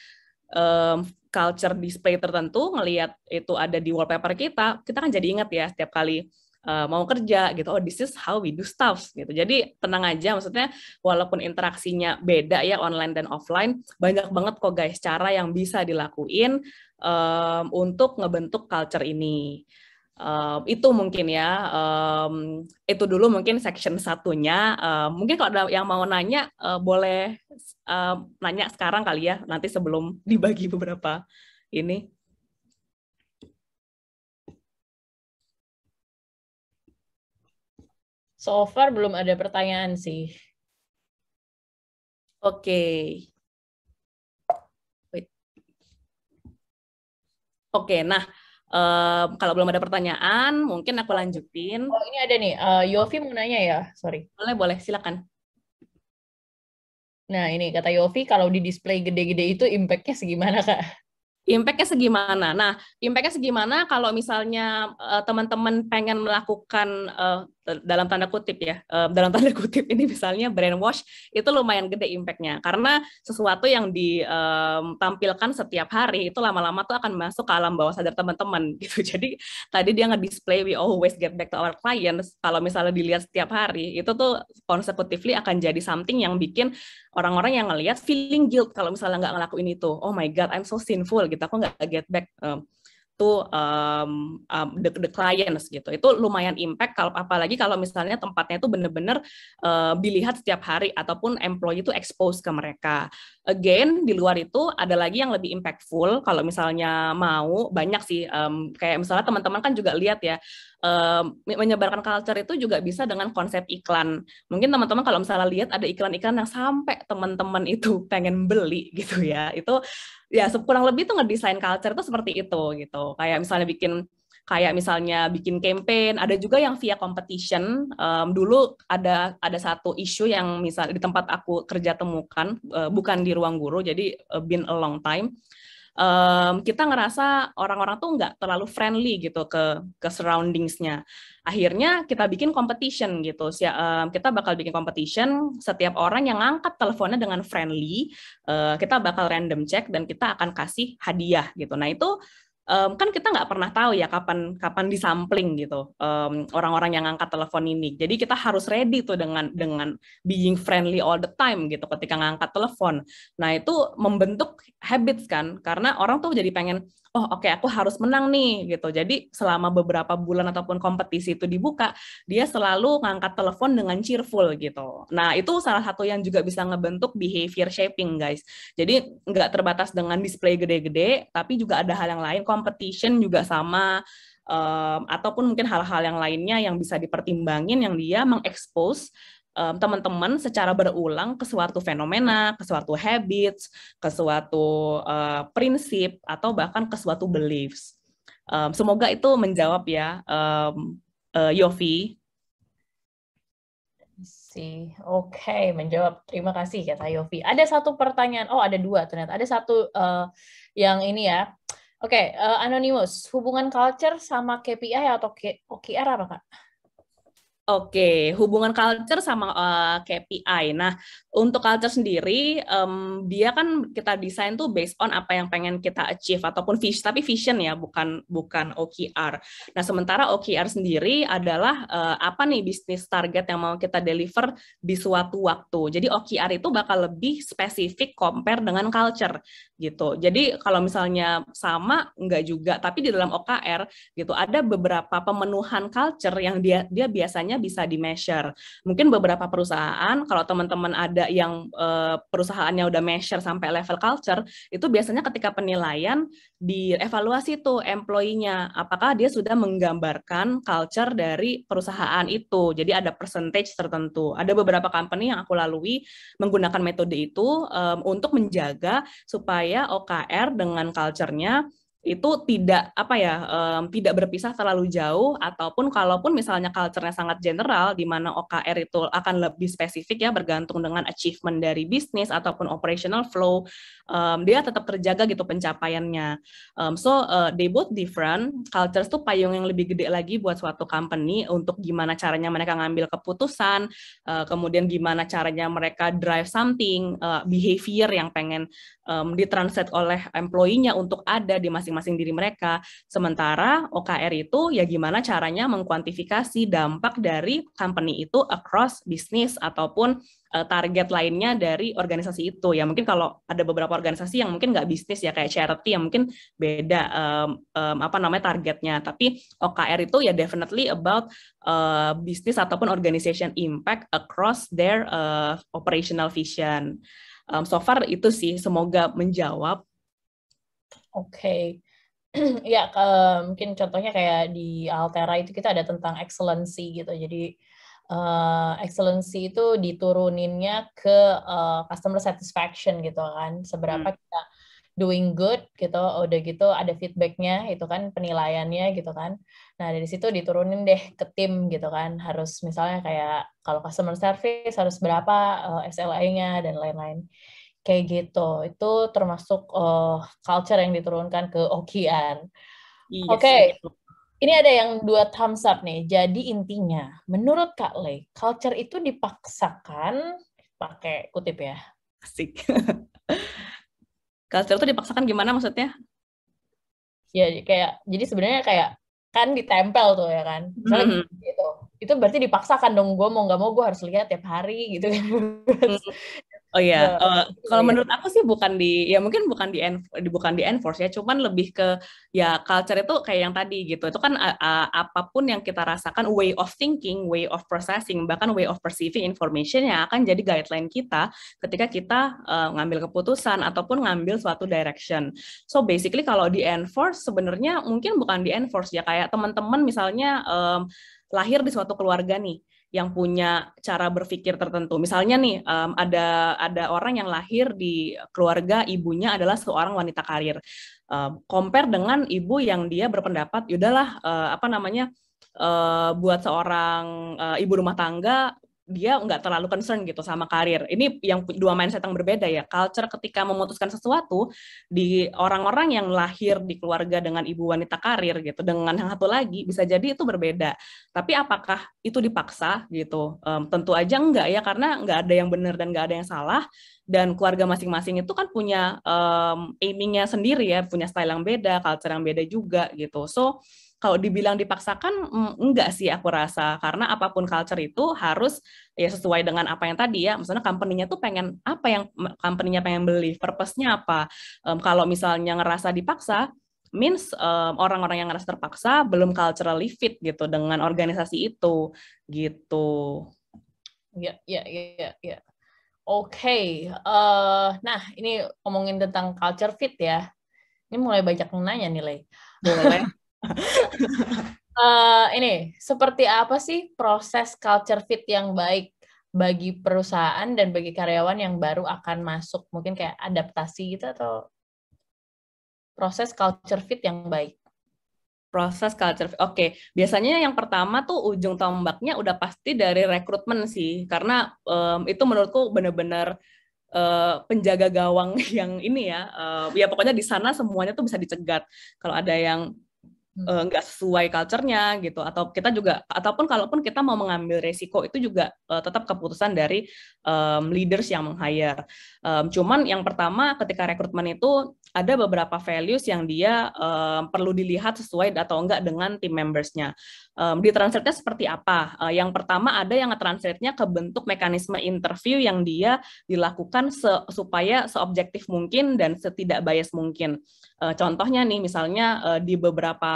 um, culture display tertentu, ngelihat itu ada di wallpaper kita, kita kan jadi ingat ya setiap kali Eh, mau kerja gitu. Oh, this is how we do stuff gitu. Jadi tenang aja, maksudnya walaupun interaksinya beda ya online dan offline, banyak banget kok guys cara yang bisa dilakuin um, untuk ngebentuk culture ini. Um, itu mungkin ya, um, itu dulu mungkin section satunya. Um, mungkin kalau ada yang mau nanya, uh, boleh uh, nanya sekarang kali ya, nanti sebelum dibagi beberapa ini. So far belum ada pertanyaan sih. Oke. Okay. Oke, okay, nah um, kalau belum ada pertanyaan, mungkin aku lanjutin. Oh, ini ada nih. Uh, Yofi mau nanya ya, sorry. Boleh, boleh. Silakan. Nah, ini kata Yofi, kalau di display gede-gede itu impactnya segimana, Kak? Impactnya segimana? Nah, impactnya segimana kalau misalnya eh, teman-teman uh, pengen melakukan uh, Eh, dalam tanda kutip ya eh, dalam tanda [LAUGHS] kutip ini misalnya brainwash itu lumayan gede impactnya karena sesuatu yang ditampilkan setiap hari itu lama-lama tuh akan masuk ke alam bawah sadar teman-teman [LAUGHS] gitu jadi tadi dia nge-display we always get back to our clients kalau misalnya dilihat setiap hari itu tuh consecutively akan jadi something yang bikin orang-orang yang ngelihat feeling guilt kalau misalnya nggak ngelakuin itu oh my god I'm so sinful gitu aku nggak get back to um, um, the, the clients gitu. Itu lumayan impact kalau apalagi kalau misalnya tempatnya itu benar-benar uh, eh, dilihat setiap hari ataupun employee itu expose ke mereka. Again, di luar itu ada lagi yang lebih impactful kalau misalnya mau banyak sih um, kayak misalnya teman-teman kan juga lihat ya um, menyebarkan culture itu juga bisa dengan konsep iklan. Mungkin teman-teman kalau misalnya lihat ada iklan-iklan yang sampai teman-teman itu pengen beli gitu ya. Itu ya kurang lebih tuh ngedesain culture tuh seperti itu gitu kayak misalnya bikin kayak misalnya bikin campaign ada juga yang via competition um, dulu ada ada satu isu yang misal di tempat aku kerja temukan uh, bukan di ruang guru jadi uh, been a long time um, kita ngerasa orang-orang tuh nggak terlalu friendly gitu ke ke surroundingsnya. Akhirnya kita bikin competition gitu. Si, um, kita bakal bikin competition setiap orang yang angkat teleponnya dengan friendly, uh, kita bakal random check dan kita akan kasih hadiah gitu. Nah itu um, kan kita nggak pernah tahu ya kapan kapan disampling gitu orang orang-orang yang ngangkat telepon ini. Jadi kita harus ready tuh dengan dengan being friendly all the time gitu ketika ngangkat telepon. Nah itu membentuk habits kan karena orang tuh jadi pengen oh oke okay, aku harus menang nih gitu. Jadi selama beberapa bulan ataupun kompetisi itu dibuka, dia selalu ngangkat telepon dengan cheerful gitu. Nah itu salah satu yang juga bisa ngebentuk behavior shaping guys. Jadi nggak terbatas dengan display gede-gede, tapi juga ada hal yang lain, competition juga sama um, ataupun mungkin hal-hal yang lainnya yang bisa dipertimbangin yang dia mengekspos teman-teman secara berulang ke suatu fenomena, ke suatu habits, ke suatu uh, prinsip, atau bahkan ke suatu beliefs. Um, semoga itu menjawab ya, um, uh, Yofi. oke, okay, menjawab. Terima kasih kata Yofi. Ada satu pertanyaan, oh ada dua ternyata. Ada satu uh, yang ini ya. Oke, okay, uh, Anonymous, hubungan culture sama KPI atau K OKR apa, Kak? Oke, hubungan culture sama uh, eh, KPI. Nah, untuk culture sendiri um, dia kan kita desain tuh based on apa yang pengen kita achieve ataupun vision tapi vision ya bukan bukan OKR. Nah sementara OKR sendiri adalah uh, apa nih bisnis target yang mau kita deliver di suatu waktu. Jadi OKR itu bakal lebih spesifik compare dengan culture gitu. Jadi kalau misalnya sama nggak juga tapi di dalam OKR gitu ada beberapa pemenuhan culture yang dia dia biasanya bisa di measure. Mungkin beberapa perusahaan kalau teman-teman ada nggak yang uh, perusahaannya udah measure sampai level culture, itu biasanya ketika penilaian dievaluasi tuh employee-nya, apakah dia sudah menggambarkan culture dari perusahaan itu. Jadi ada percentage tertentu. Ada beberapa company yang aku lalui menggunakan metode itu um, untuk menjaga supaya OKR dengan culture-nya itu tidak apa ya um, tidak berpisah terlalu jauh ataupun kalaupun misalnya culture-nya sangat general di mana OKR itu akan lebih spesifik ya bergantung dengan achievement dari bisnis ataupun operational flow um, dia tetap terjaga gitu pencapaiannya um, so uh, they both different cultures tuh payung yang lebih gede lagi buat suatu company untuk gimana caranya mereka ngambil keputusan uh, kemudian gimana caranya mereka drive something uh, behavior yang pengen um, ditranslate oleh employee-nya untuk ada di masing-masing masing-masing diri mereka. Sementara OKR itu ya gimana caranya mengkuantifikasi dampak dari company itu across bisnis ataupun eh, target lainnya dari organisasi itu. Ya mungkin kalau ada beberapa organisasi yang mungkin nggak bisnis ya kayak charity yang mungkin beda um, um, apa namanya targetnya. Tapi OKR itu ya definitely about uh, eh, bisnis ataupun organization impact across their uh, operational vision. Um, so far itu sih semoga menjawab. Oke, okay. [CLEARS THROAT] ya ke, mungkin contohnya kayak di Altera itu kita ada tentang excellency gitu. Jadi uh, excellency itu dituruninnya ke uh, customer satisfaction gitu kan. Seberapa hmm. kita doing good gitu, udah gitu ada feedbacknya itu kan penilaiannya gitu kan. Nah dari situ diturunin deh ke tim gitu kan. Harus misalnya kayak kalau customer service harus berapa uh, eh, SLA-nya dan lain-lain kayak gitu itu termasuk uh, culture yang diturunkan ke Okian yes, iya oke okay. ini ada yang dua thumbs up nih jadi intinya menurut Kak Le culture itu dipaksakan pakai kutip ya asik [LAUGHS] culture itu dipaksakan gimana maksudnya ya kayak jadi sebenarnya kayak kan ditempel tuh ya kan mm-hmm. gitu itu berarti dipaksakan dong gue mau nggak mau gue harus lihat tiap hari gitu kan mm-hmm. [LAUGHS] Oh iya, uh, kalau iya. menurut aku sih bukan di ya mungkin bukan di, di bukan di enforce ya, cuman lebih ke ya culture itu kayak yang tadi gitu. Itu kan uh, apapun yang kita rasakan way of thinking, way of processing, bahkan way of perceiving information yang akan jadi guideline kita ketika kita uh, ngambil keputusan ataupun ngambil suatu direction. So basically kalau di enforce sebenarnya mungkin bukan di enforce ya kayak teman-teman misalnya um, lahir di suatu keluarga nih yang punya cara berpikir tertentu. Misalnya nih um, ada ada orang yang lahir di keluarga ibunya adalah seorang wanita karir. Um, compare dengan ibu yang dia berpendapat, yaudahlah uh, eh, apa namanya uh, buat seorang uh, ibu rumah tangga dia nggak terlalu concern gitu sama karir. Ini yang dua mindset yang berbeda ya. Culture ketika memutuskan sesuatu di orang-orang yang lahir di keluarga dengan ibu wanita karir gitu, dengan yang satu lagi bisa jadi itu berbeda. Tapi apakah itu dipaksa gitu? Um, tentu aja enggak ya, karena nggak ada yang benar dan nggak ada yang salah. Dan keluarga masing-masing itu kan punya um, aimingnya sendiri ya, punya style yang beda, culture yang beda juga gitu. So kalau dibilang dipaksakan mm, enggak sih aku rasa karena apapun culture itu harus ya sesuai dengan apa yang tadi ya misalnya company-nya tuh pengen apa yang company-nya pengen beli purpose-nya apa um, kalau misalnya ngerasa dipaksa means orang-orang um, yang ngerasa terpaksa belum culturally fit gitu dengan organisasi itu gitu ya ya ya ya, ya. Oke, okay. uh, eh, nah ini ngomongin tentang culture fit ya. Ini mulai banyak nanya nih, Lei. Boleh. [LAUGHS] uh, [LAUGHS] ini seperti apa sih proses culture fit yang baik bagi perusahaan dan bagi karyawan yang baru akan masuk mungkin kayak adaptasi gitu atau proses culture fit yang baik proses culture Oke, okay. biasanya yang pertama tuh ujung tombaknya udah pasti dari rekrutmen sih, karena um, itu menurutku benar-benar uh, eh, penjaga gawang [LAUGHS] yang ini ya. Uh, ya pokoknya di sana semuanya tuh bisa dicegat. Kalau ada yang Eh, hmm. nggak uh, sesuai culture-nya gitu atau kita juga ataupun kalaupun kita mau mengambil resiko itu juga uh, tetap keputusan dari um, leaders yang meng-hire. Um, cuman yang pertama ketika rekrutmen itu ada beberapa values yang dia um, perlu dilihat sesuai atau enggak dengan tim members-nya um, di translate-nya seperti apa? Uh, yang pertama ada yang translate-nya ke bentuk mekanisme interview yang dia dilakukan se supaya seobjektif mungkin dan setidak bias mungkin. Uh, contohnya nih misalnya uh, di beberapa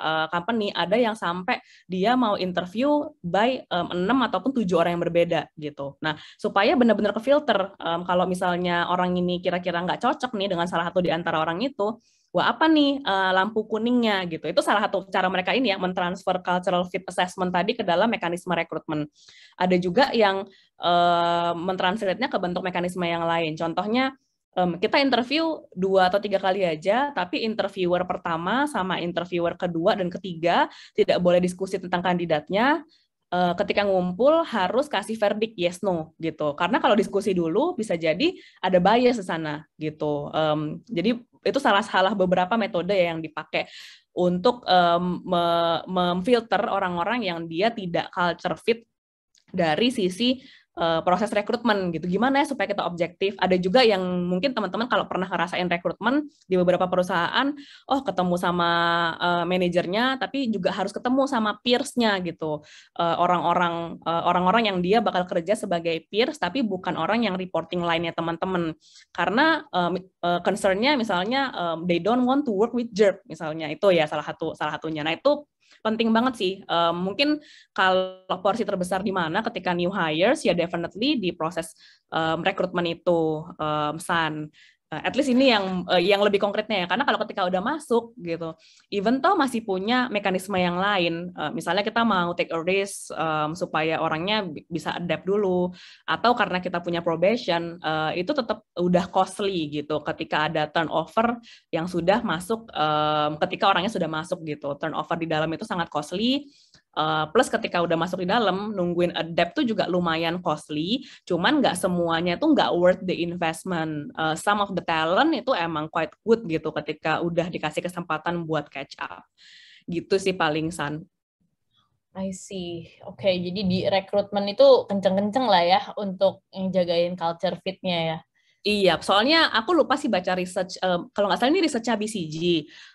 uh, company ada yang sampai dia mau interview by um, 6 ataupun 7 orang yang berbeda gitu. Nah, supaya benar-benar ke filter um, kalau misalnya orang ini kira-kira nggak cocok nih dengan salah satu di antara orang itu, wah apa nih uh, lampu kuningnya gitu. Itu salah satu cara mereka ini ya mentransfer cultural fit assessment tadi ke dalam mekanisme rekrutmen. Ada juga yang uh, mentranslate-nya ke bentuk mekanisme yang lain. Contohnya um, kita interview dua atau tiga kali aja, tapi interviewer pertama sama interviewer kedua dan ketiga tidak boleh diskusi tentang kandidatnya, Eh, ketika ngumpul harus kasih verdict yes no gitu. Karena kalau diskusi dulu bisa jadi ada bias di sana gitu. Um, jadi itu salah-salah beberapa metode yang dipakai untuk um, memfilter orang-orang yang dia tidak culture fit dari sisi uh, proses rekrutmen gitu. Gimana ya supaya kita objektif? Ada juga yang mungkin teman-teman kalau pernah ngerasain rekrutmen di beberapa perusahaan, oh ketemu sama uh, manajernya, tapi juga harus ketemu sama peersnya gitu. Eh, orang-orang uh, orang-orang yang dia bakal kerja sebagai peers, tapi bukan orang yang reporting lainnya teman-teman. Karena um, uh, concernnya misalnya um, they don't want to work with jerk misalnya itu ya salah satu salah satunya. Nah itu penting banget sih. Um, mungkin kalau porsi terbesar di mana ketika new hires ya definitely di proses um, rekrutmen itu um, eh, San. Eh, at least ini yang uh, yang lebih konkretnya ya karena kalau ketika udah masuk gitu even toh masih punya mekanisme yang lain uh, misalnya kita mau take a risk um, supaya orangnya bisa adapt dulu atau karena kita punya probation uh, itu tetap udah costly gitu ketika ada turnover yang sudah masuk um, ketika orangnya sudah masuk gitu turnover di dalam itu sangat costly Eh, plus ketika udah masuk di dalam, nungguin adapt tuh juga lumayan costly. Cuman nggak semuanya tuh nggak worth the investment. Uh, some of the talent itu emang quite good gitu ketika udah dikasih kesempatan buat catch up. Gitu sih paling San. I see. Oke, okay, jadi di rekrutmen itu kenceng-kenceng lah ya untuk jagain culture fitnya ya. Iya, soalnya aku lupa sih baca research. Um, kalau nggak salah ini research BCG,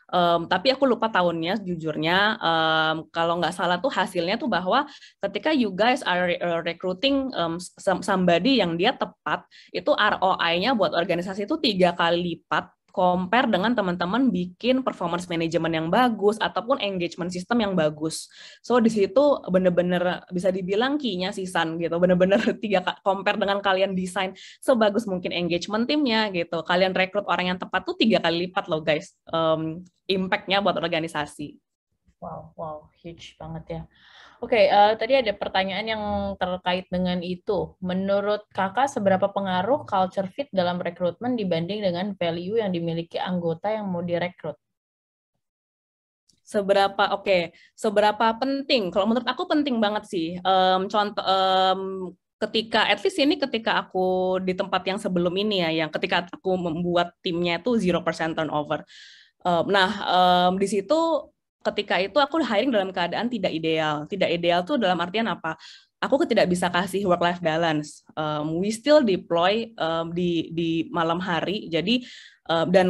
um, tapi aku lupa tahunnya. Jujurnya, um, kalau nggak salah tuh hasilnya tuh bahwa ketika you guys are eh, recruiting um, somebody yang dia tepat, itu ROI-nya buat organisasi itu tiga kali lipat compare dengan teman-teman bikin performance management yang bagus ataupun engagement system yang bagus. So di situ bener-bener bisa dibilang kinya sisan gitu, bener-bener [LAUGHS] tiga compare dengan kalian desain sebagus mungkin engagement timnya gitu. Kalian rekrut orang yang tepat tuh tiga kali lipat loh guys, um, impactnya buat organisasi. Wow, wow, huge banget ya. Oke, okay, uh, eh, tadi ada pertanyaan yang terkait dengan itu. Menurut kakak, seberapa pengaruh culture fit dalam rekrutmen dibanding dengan value yang dimiliki anggota yang mau direkrut? Seberapa oke, okay. seberapa penting? Kalau menurut aku penting banget sih. Um, contoh um, ketika at least ini ketika aku di tempat yang sebelum ini ya, yang ketika aku membuat timnya itu 0% turnover. Um, nah, um, di situ ketika itu aku hiring dalam keadaan tidak ideal. Tidak ideal tuh dalam artian apa? Aku tidak bisa kasih work life balance. Um, we still deploy um, di di malam hari. Jadi um, dan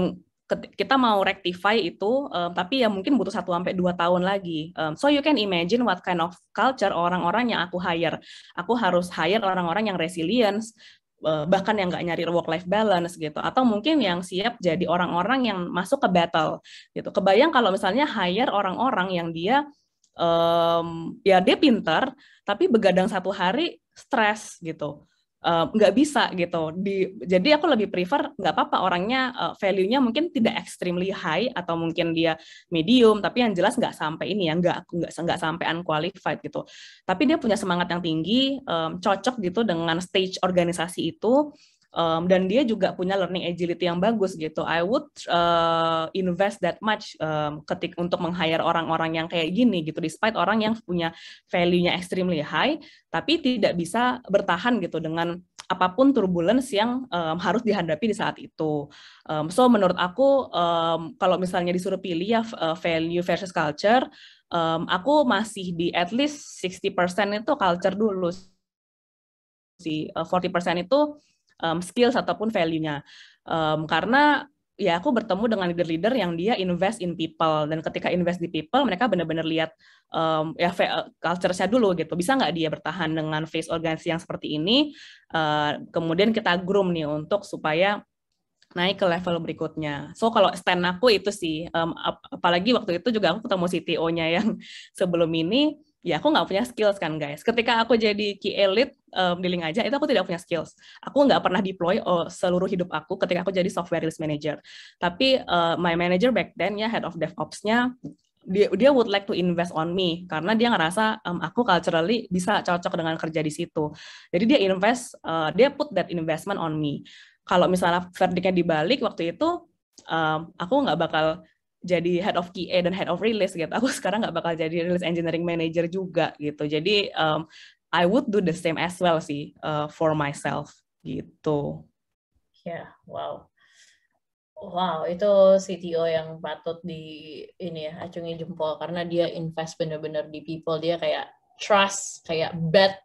kita mau rectify itu, um, tapi ya mungkin butuh satu sampai dua tahun lagi. Um, so you can imagine what kind of culture orang-orang yang aku hire. Aku harus hire orang-orang yang resilience, Eh, bahkan yang nggak nyari work life balance gitu atau mungkin yang siap jadi orang-orang yang masuk ke battle gitu kebayang kalau misalnya hire orang-orang yang dia um, ya dia pinter tapi begadang satu hari stres gitu Eh, nggak uh, bisa gitu. Di, jadi aku lebih prefer nggak apa-apa orangnya uh, value-nya mungkin tidak extremely high atau mungkin dia medium, tapi yang jelas nggak sampai ini ya, nggak nggak nggak sampai unqualified gitu. Tapi dia punya semangat yang tinggi, um, cocok gitu dengan stage organisasi itu um, dan dia juga punya learning agility yang bagus gitu I would uh, invest that much um, ketik untuk meng orang-orang yang kayak gini gitu despite orang yang punya value-nya extremely high tapi tidak bisa bertahan gitu dengan apapun turbulence yang um, harus dihadapi di saat itu. Um, so menurut aku um, kalau misalnya disuruh pilih ya eh, value versus culture, um, aku masih di at least 60% itu culture dulu Si 40% itu um, skills ataupun value-nya. Um, karena ya aku bertemu dengan leader-leader yang dia invest in people dan ketika invest di people mereka benar-benar lihat um, ya uh, culture saya dulu gitu bisa nggak dia bertahan dengan face organisasi yang seperti ini uh, kemudian kita groom nih untuk supaya naik ke level berikutnya. So kalau stand aku itu sih, um, ap apalagi waktu itu juga aku ketemu CTO-nya yang [LAUGHS] sebelum ini ya aku nggak punya skills kan guys. Ketika aku jadi key elite um, di link aja itu aku tidak punya skills. Aku nggak pernah deploy oh, seluruh hidup aku ketika aku jadi software release manager. Tapi uh, my manager back then ya head of DevOps-nya dia, dia would like to invest on me karena dia ngerasa um, aku culturally bisa cocok dengan kerja di situ. Jadi dia invest, uh, dia put that investment on me. Kalau misalnya verdictnya dibalik waktu itu, um, aku nggak bakal jadi head of QA dan head of release gitu. Aku sekarang nggak bakal jadi release engineering manager juga gitu. Jadi um, I would do the same as well sih uh, for myself gitu. yeah, wow. Wow, itu CTO yang patut di ini ya acungi jempol karena dia invest bener-bener di people. Dia kayak trust, kayak bet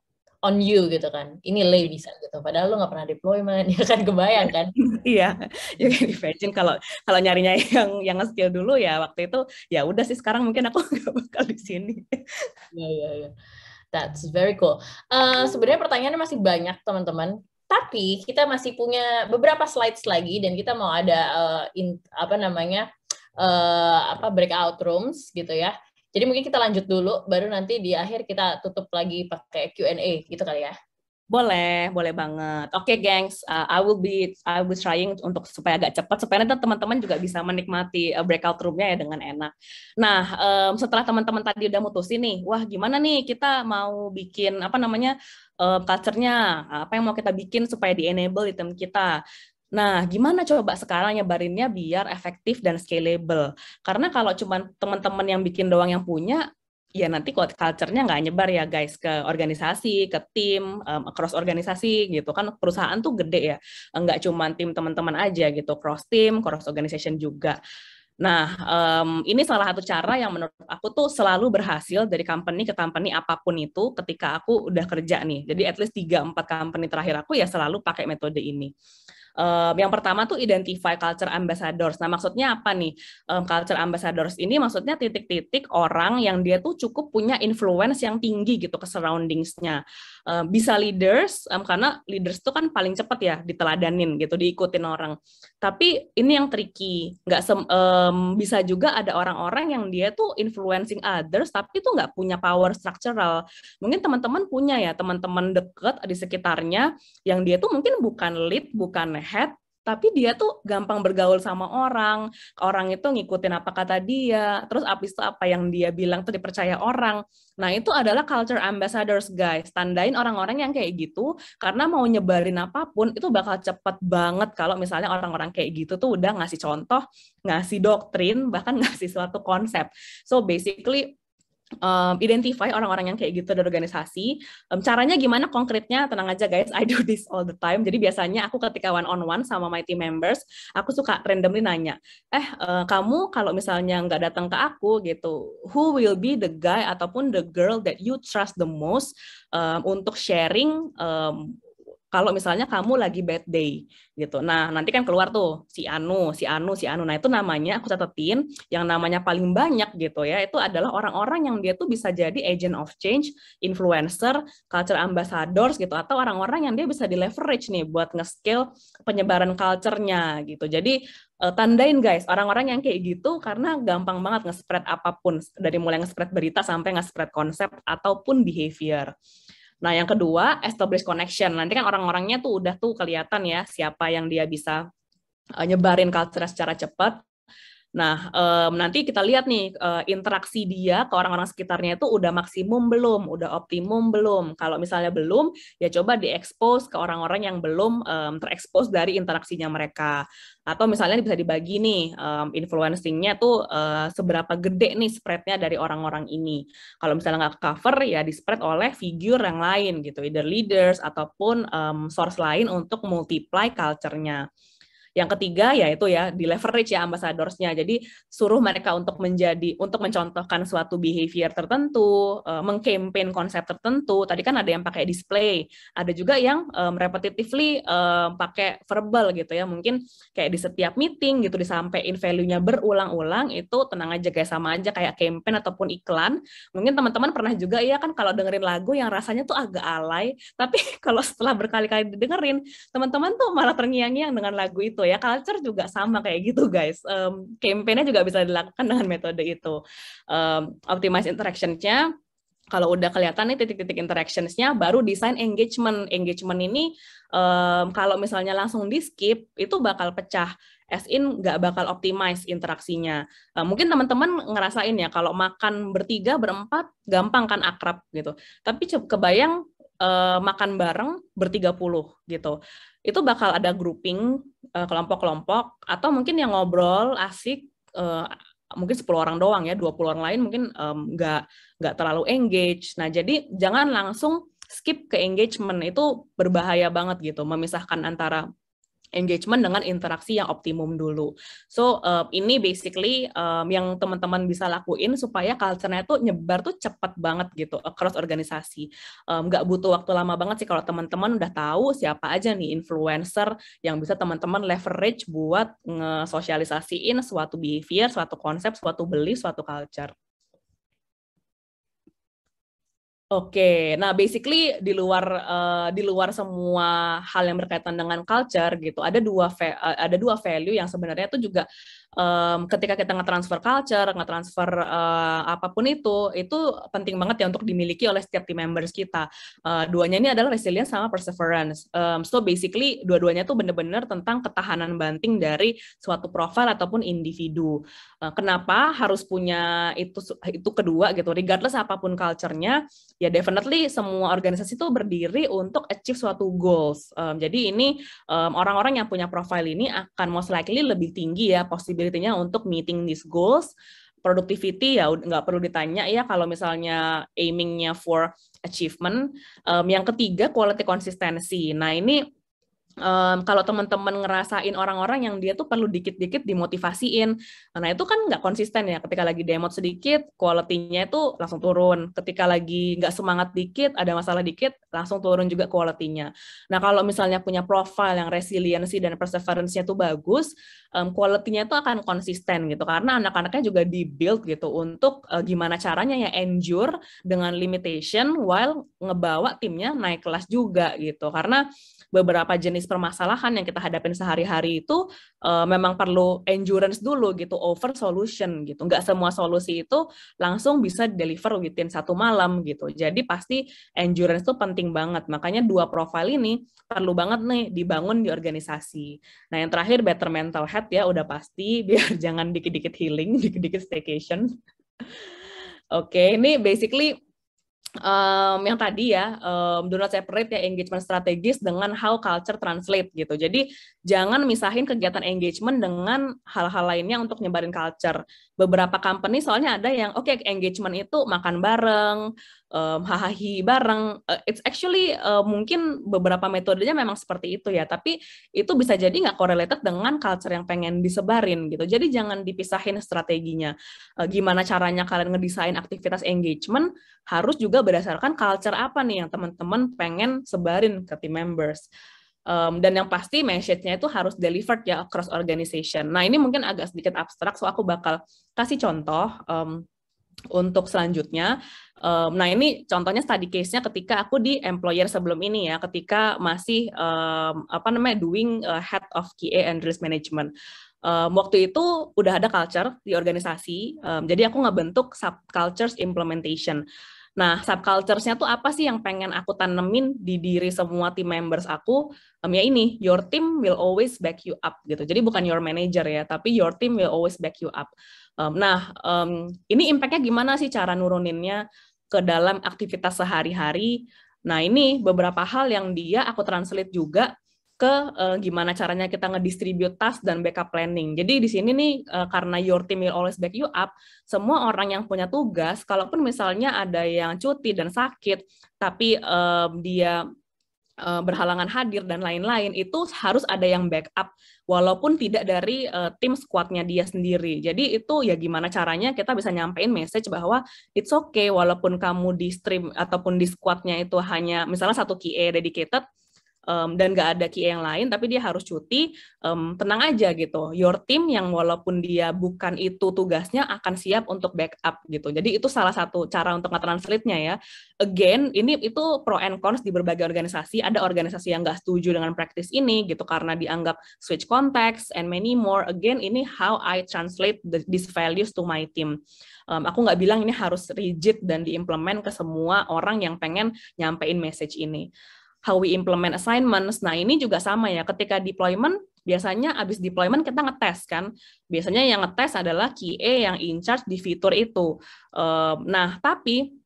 on you gitu kan ini lay bisa gitu padahal lu nggak pernah deployment [LAUGHS] ya kan kebayang kan iya you ya can imagine kalau kalau nyarinya [LAUGHS] yang yang skill dulu ya waktu itu ya udah sih sekarang mungkin aku [LAUGHS] nggak bakal di sini iya iya iya that's very cool uh, sebenarnya pertanyaannya masih banyak teman-teman tapi kita masih punya beberapa slides lagi dan kita mau ada uh, in, apa namanya uh, apa breakout rooms gitu ya jadi mungkin kita lanjut dulu, baru nanti di akhir kita tutup lagi pakai Q&A gitu kali ya. Boleh, boleh banget. Oke, okay, gengs, uh, I will be I will be trying untuk supaya agak cepat supaya nanti teman-teman juga bisa menikmati uh, breakout roomnya ya dengan enak. Nah, um, setelah teman-teman tadi udah mutusin nih, wah gimana nih kita mau bikin apa namanya uh, culture-nya, apa yang mau kita bikin supaya di enable di tim kita. Nah, gimana coba sekarang nyebarinnya biar efektif dan scalable? Karena kalau cuma teman-teman yang bikin doang yang punya, ya nanti culture-nya nggak nyebar ya guys ke organisasi, ke tim, um, cross organisasi gitu kan perusahaan tuh gede ya, nggak cuma tim teman-teman aja gitu, cross team, cross organization juga. Nah, um, ini salah satu cara yang menurut aku tuh selalu berhasil dari company ke company apapun itu ketika aku udah kerja nih. Jadi at least 3-4 company terakhir aku ya selalu pakai metode ini. Um, yang pertama tuh identify culture ambassadors. Nah, maksudnya apa nih? Um, culture ambassadors ini maksudnya titik-titik orang yang dia tuh cukup punya influence yang tinggi gitu ke surroundingsnya. Eh, bisa leaders um, karena leaders itu kan paling cepat ya diteladanin gitu diikutin orang tapi ini yang tricky nggak um, bisa juga ada orang-orang yang dia tuh influencing others tapi itu nggak punya power structural mungkin teman-teman punya ya teman-teman deket di sekitarnya yang dia tuh mungkin bukan lead bukan head tapi dia tuh gampang bergaul sama orang orang itu ngikutin apa kata dia terus abis itu apa yang dia bilang tuh dipercaya orang nah itu adalah culture ambassadors guys tandain orang-orang yang kayak gitu karena mau nyebarin apapun itu bakal cepet banget kalau misalnya orang-orang kayak gitu tuh udah ngasih contoh ngasih doktrin bahkan [LAUGHS] ngasih suatu konsep so basically um, identify orang-orang yang kayak gitu dari organisasi. Um, caranya gimana konkretnya? Tenang aja guys, I do this all the time. Jadi biasanya aku ketika one on one sama my team members, aku suka randomly nanya, eh uh, kamu kalau misalnya nggak datang ke aku gitu, who will be the guy ataupun the girl that you trust the most um, untuk sharing um, kalau misalnya kamu lagi bad day gitu. Nah, nanti kan keluar tuh si Anu, si Anu, si Anu. Nah, itu namanya aku catetin yang namanya paling banyak gitu ya. Itu adalah orang-orang yang dia tuh bisa jadi agent of change, influencer, culture ambassadors gitu atau orang-orang yang dia bisa di leverage nih buat nge-scale penyebaran culture-nya gitu. Jadi eh, tandain guys orang-orang yang kayak gitu karena gampang banget nge-spread apapun dari mulai nge-spread berita sampai nge-spread konsep ataupun behavior. Nah, yang kedua, establish connection. Nanti kan orang-orangnya tuh udah tuh kelihatan ya siapa yang dia bisa eh, nyebarin culture secara cepat. Nah, um, nanti kita lihat nih uh, interaksi dia ke orang-orang sekitarnya itu udah maksimum belum, udah optimum belum. Kalau misalnya belum, ya coba diekspos ke orang-orang yang belum um, terekspos dari interaksinya mereka. Atau misalnya bisa dibagi nih um, influencingnya tuh uh, seberapa gede nih spreadnya dari orang-orang ini. Kalau misalnya nggak cover, ya di spread oleh figur yang lain gitu, either leaders ataupun um, source lain untuk multiply culture-nya. Yang ketiga ya itu ya di leverage ya ambassadorsnya. Jadi suruh mereka untuk menjadi untuk mencontohkan suatu behavior tertentu, uh, mengcampaign konsep tertentu. Tadi kan ada yang pakai display, ada juga yang um, repetitively um, pakai verbal gitu ya. Mungkin kayak di setiap meeting gitu disampaikan value-nya berulang-ulang itu tenang aja kayak sama aja kayak campaign ataupun iklan. Mungkin teman-teman pernah juga ya kan kalau dengerin lagu yang rasanya tuh agak alay, tapi [LAUGHS] kalau setelah berkali-kali dengerin teman-teman tuh malah terngiang-ngiang dengan lagu itu gitu ya. Culture juga sama kayak gitu guys. Um, campaign juga bisa dilakukan dengan metode itu. Um, optimize interaction-nya kalau udah kelihatan nih titik-titik interactions-nya, baru desain engagement. Engagement ini um, kalau misalnya langsung di skip, itu bakal pecah. As in nggak bakal optimize interaksinya. Uh, mungkin teman-teman ngerasain ya, kalau makan bertiga, berempat, gampang kan akrab gitu. Tapi kebayang uh, makan bareng bertiga puluh gitu. Itu bakal ada grouping kelompok eh, kelompok-kelompok atau mungkin yang ngobrol asik uh, mungkin 10 orang doang ya, 20 orang lain mungkin nggak um, nggak terlalu engage. Nah, jadi jangan langsung skip ke engagement itu berbahaya banget gitu, memisahkan antara engagement dengan interaksi yang optimum dulu. So uh, ini basically um, yang teman-teman bisa lakuin supaya culture-nya tuh nyebar tuh cepat banget gitu across organisasi. Nggak um, butuh waktu lama banget sih kalau teman-teman udah tahu siapa aja nih influencer yang bisa teman-teman leverage buat ngesosialisasiin suatu behavior, suatu konsep, suatu belief, suatu culture. Oke, nah basically di luar uh, di luar semua hal yang berkaitan dengan culture gitu, ada dua eh, ada dua value yang sebenarnya itu juga um, ketika kita nge-transfer culture, nge-transfer uh, apapun itu, itu penting banget ya untuk dimiliki oleh setiap team members kita. Uh, duanya ini adalah resilience sama perseverance. Um, so basically dua-duanya tuh bener-bener tentang ketahanan banting dari suatu profil ataupun individu. Uh, kenapa harus punya itu itu kedua gitu, regardless apapun culture-nya, ya definitely semua organisasi itu berdiri untuk achieve suatu goals. Um, jadi ini orang-orang um, yang punya profil ini akan most likely lebih tinggi ya possibility responsibility-nya untuk meeting these goals productivity ya nggak perlu ditanya ya kalau misalnya aimingnya for achievement. Um, yang ketiga quality consistency. Nah ini um, kalau teman-teman ngerasain orang-orang yang dia tuh perlu dikit-dikit dimotivasiin, nah itu kan nggak konsisten ya. Ketika lagi demot sedikit, kualitinya itu langsung turun. Ketika lagi nggak semangat dikit, ada masalah dikit, langsung turun juga kualitinya. Nah kalau misalnya punya profil yang resiliensi dan perseverance tuh bagus, um, kualitinya itu akan konsisten gitu. Karena anak-anaknya juga dibuild gitu untuk uh, gimana caranya ya endure dengan limitation while ngebawa timnya naik kelas juga gitu. Karena beberapa jenis jenis permasalahan yang kita hadapin sehari-hari itu uh, memang perlu endurance dulu gitu over solution gitu nggak semua solusi itu langsung bisa deliver within satu malam gitu jadi pasti endurance itu penting banget makanya dua profil ini perlu banget nih dibangun di organisasi nah yang terakhir better mental health ya udah pasti [LAUGHS] biar jangan dikit-dikit healing dikit-dikit staycation [LAUGHS] Oke, okay, ini basically um, yang tadi ya um, do not separate ya engagement strategis dengan how culture translate gitu. Jadi jangan misahin kegiatan engagement dengan hal-hal lainnya untuk nyebarin culture beberapa company soalnya ada yang oke okay, engagement itu makan bareng, um, hahahi bareng. Uh, it's actually uh, mungkin beberapa metodenya memang seperti itu ya, tapi itu bisa jadi nggak correlated dengan culture yang pengen disebarin gitu. Jadi jangan dipisahin strateginya. Uh, gimana caranya kalian ngedesain aktivitas engagement harus juga berdasarkan culture apa nih yang teman-teman pengen sebarin ke team members. Um, dan yang pasti message-nya itu harus delivered ya across organization. Nah ini mungkin agak sedikit abstrak, so aku bakal kasih contoh um, untuk selanjutnya. Um, nah ini contohnya study case-nya ketika aku di employer sebelum ini ya, ketika masih um, apa namanya doing uh, head of QA and risk management. Um, waktu itu udah ada culture di organisasi, um, jadi aku ngebentuk sub cultures implementation. Nah, subculturesnya tuh apa sih yang pengen aku tanemin di diri semua team members aku? Um, ya ini, your team will always back you up gitu. Jadi bukan your manager ya, tapi your team will always back you up. Um, nah, um, ini impactnya gimana sih cara nuruninnya ke dalam aktivitas sehari-hari? Nah, ini beberapa hal yang dia aku translate juga ke uh, gimana caranya kita ngedistribute task dan backup planning. Jadi di sini nih uh, karena your team will always back you up, semua orang yang punya tugas, kalaupun misalnya ada yang cuti dan sakit, tapi uh, dia uh, berhalangan hadir dan lain-lain itu harus ada yang backup walaupun tidak dari uh, tim squadnya dia sendiri. Jadi itu ya gimana caranya kita bisa nyampein message bahwa it's okay walaupun kamu di stream ataupun di squadnya itu hanya misalnya satu QA dedicated, um, dan gak ada QA yang lain tapi dia harus cuti um, tenang aja gitu your team yang walaupun dia bukan itu tugasnya akan siap untuk backup gitu jadi itu salah satu cara untuk nge-translate-nya ya again ini itu pro and cons di berbagai organisasi ada organisasi yang gak setuju dengan praktis ini gitu karena dianggap switch context and many more again ini how I translate the, these values to my team um, aku nggak bilang ini harus rigid dan diimplement ke semua orang yang pengen nyampein message ini how we implement assignments. Nah, ini juga sama ya. Ketika deployment, biasanya abis deployment kita ngetes kan. Biasanya yang ngetes adalah QA yang in charge di fitur itu. Nah, tapi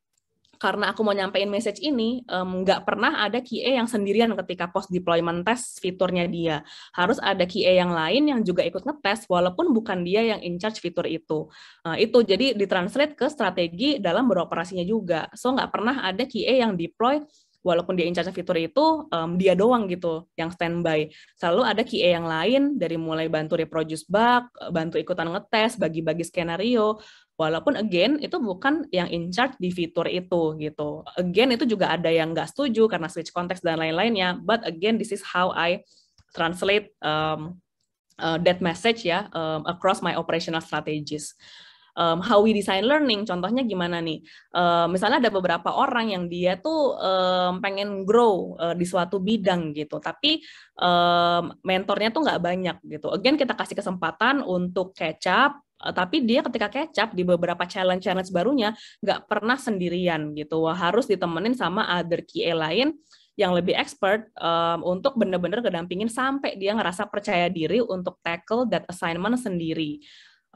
karena aku mau nyampein message ini, nggak um, pernah ada QA yang sendirian ketika post deployment test fiturnya dia. Harus ada QA yang lain yang juga ikut ngetes, walaupun bukan dia yang in charge fitur itu. Uh, itu jadi ditranslate ke strategi dalam beroperasinya juga. So nggak pernah ada QA yang deploy walaupun dia in charge fitur itu um, dia doang gitu yang standby selalu ada QA yang lain dari mulai bantu reproduce bug bantu ikutan ngetes bagi-bagi skenario walaupun again itu bukan yang in charge di fitur itu gitu again itu juga ada yang nggak setuju karena switch konteks dan lain-lainnya but again this is how I translate um, uh, that message ya um, across my operational strategies um, how we design learning contohnya gimana nih uh, misalnya ada beberapa orang yang dia tuh um, pengen grow uh, di suatu bidang gitu tapi um, mentornya tuh nggak banyak gitu again kita kasih kesempatan untuk catch up eh, tapi dia ketika kecap di beberapa challenge challenge barunya nggak pernah sendirian gitu harus ditemenin sama other key lain yang lebih expert um, untuk benar-benar kedampingin sampai dia ngerasa percaya diri untuk tackle that assignment sendiri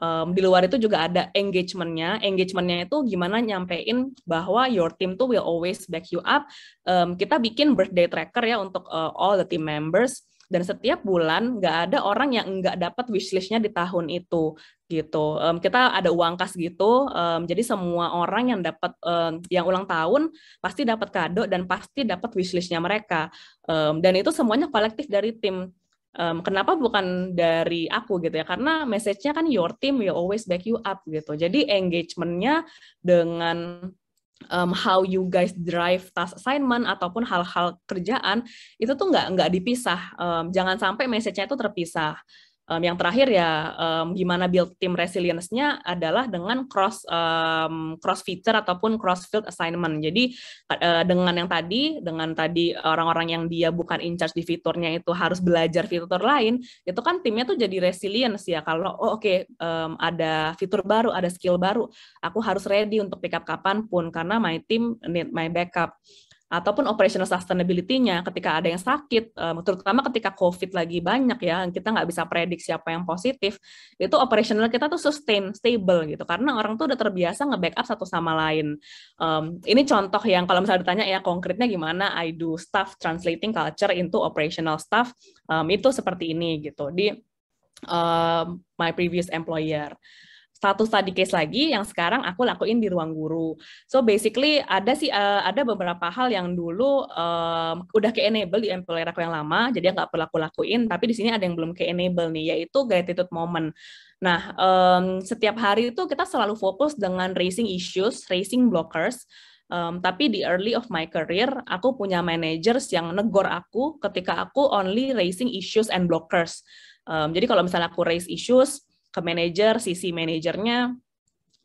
um, di luar itu juga ada engagementnya. Engagementnya itu gimana nyampein bahwa your team tuh will always back you up. Um, kita bikin birthday tracker ya untuk uh, all the team members dan setiap bulan nggak ada orang yang nggak dapat wishlistnya di tahun itu gitu um, kita ada uang kas gitu um, jadi semua orang yang dapat um, yang ulang tahun pasti dapat kado dan pasti dapat wishlistnya mereka um, dan itu semuanya kolektif dari tim um, kenapa bukan dari aku gitu ya karena message-nya kan your team will always back you up gitu jadi engagement-nya dengan um, how you guys drive task assignment ataupun hal-hal kerjaan itu tuh nggak nggak dipisah um, jangan sampai message-nya itu terpisah Um, yang terakhir ya um, gimana build team resilience-nya adalah dengan cross um, cross feature ataupun cross field assignment. Jadi uh, dengan yang tadi dengan tadi orang-orang yang dia bukan in charge di fiturnya itu harus belajar fitur lain, itu kan timnya tuh jadi resilience ya kalau oh oke okay, um, ada fitur baru, ada skill baru, aku harus ready untuk pick up kapanpun karena my team need my backup ataupun operational sustainability-nya ketika ada yang sakit, eh, terutama ketika COVID lagi banyak ya, kita nggak bisa predik siapa yang positif, itu operational kita tuh sustain, stable gitu, karena orang tuh udah terbiasa nge-backup satu sama lain. Um, ini contoh yang kalau misalnya ditanya ya konkretnya gimana, I do staff translating culture into operational stuff um, itu seperti ini gitu, di um, my previous employer satu tadi case lagi yang sekarang aku lakuin di ruang guru. So basically ada sih uh, ada beberapa hal yang dulu um, udah ke enable di employer aku yang lama, jadi nggak perlu aku lakuin. Tapi di sini ada yang belum ke enable nih, yaitu gratitude moment. Nah, um, setiap hari itu kita selalu fokus dengan raising issues, raising blockers. Um, tapi di early of my career, aku punya managers yang negor aku ketika aku only raising issues and blockers. Um, jadi kalau misalnya aku raise issues, ke manajer sisi manajernya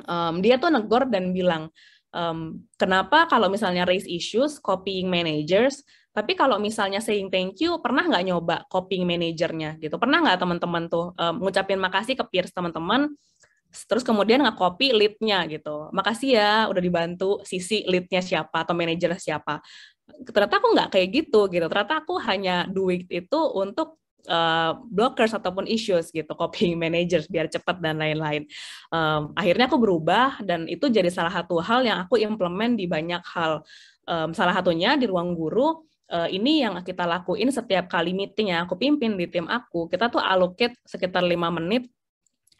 um, dia tuh negor dan bilang um, kenapa kalau misalnya raise issues copying managers tapi kalau misalnya saying thank you pernah nggak nyoba copying manajernya gitu pernah nggak teman-teman tuh um, ngucapin makasih ke peers teman-teman terus kemudian nggak copy leadnya gitu makasih ya udah dibantu sisi leadnya siapa atau manajernya siapa ternyata aku nggak kayak gitu gitu ternyata aku hanya duit itu untuk uh, blockers ataupun issues gitu, copying [LAUGHS] managers biar cepat dan lain-lain. Um, akhirnya aku berubah dan itu jadi salah satu hal yang aku implement di banyak hal. Um, salah satunya di ruang guru uh, ini yang kita lakuin setiap kali meeting yang aku pimpin di tim aku, kita tuh allocate sekitar lima menit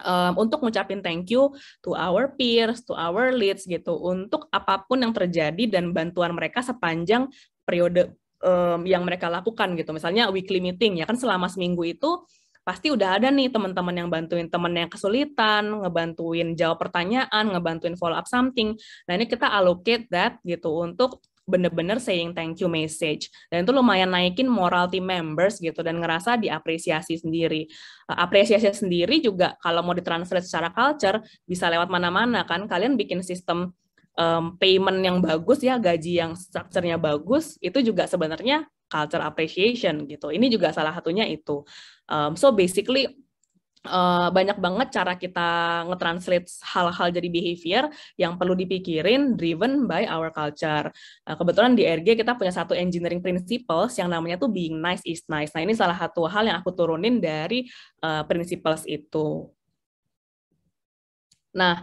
um, untuk ngucapin thank you to our peers, to our leads gitu, untuk apapun yang terjadi dan bantuan mereka sepanjang periode um, yang mereka lakukan gitu. Misalnya weekly meeting ya kan selama seminggu itu pasti udah ada nih teman-teman yang bantuin teman yang kesulitan, ngebantuin jawab pertanyaan, ngebantuin follow up something. Nah ini kita allocate that gitu untuk bener-bener saying thank you message. Dan itu lumayan naikin moral team members gitu dan ngerasa diapresiasi sendiri. Eh, apresiasi sendiri juga kalau mau ditranslate secara culture bisa lewat mana-mana kan. Kalian bikin sistem um, payment yang bagus ya gaji yang culture-nya bagus itu juga sebenarnya culture appreciation gitu ini juga salah satunya itu um, so basically Uh, banyak banget cara kita nge translate hal-hal jadi behavior yang perlu dipikirin driven by our culture. Uh, kebetulan di RG kita punya satu engineering principles yang namanya tuh being nice is nice. Nah ini salah satu hal yang aku turunin dari uh, principles itu. Nah,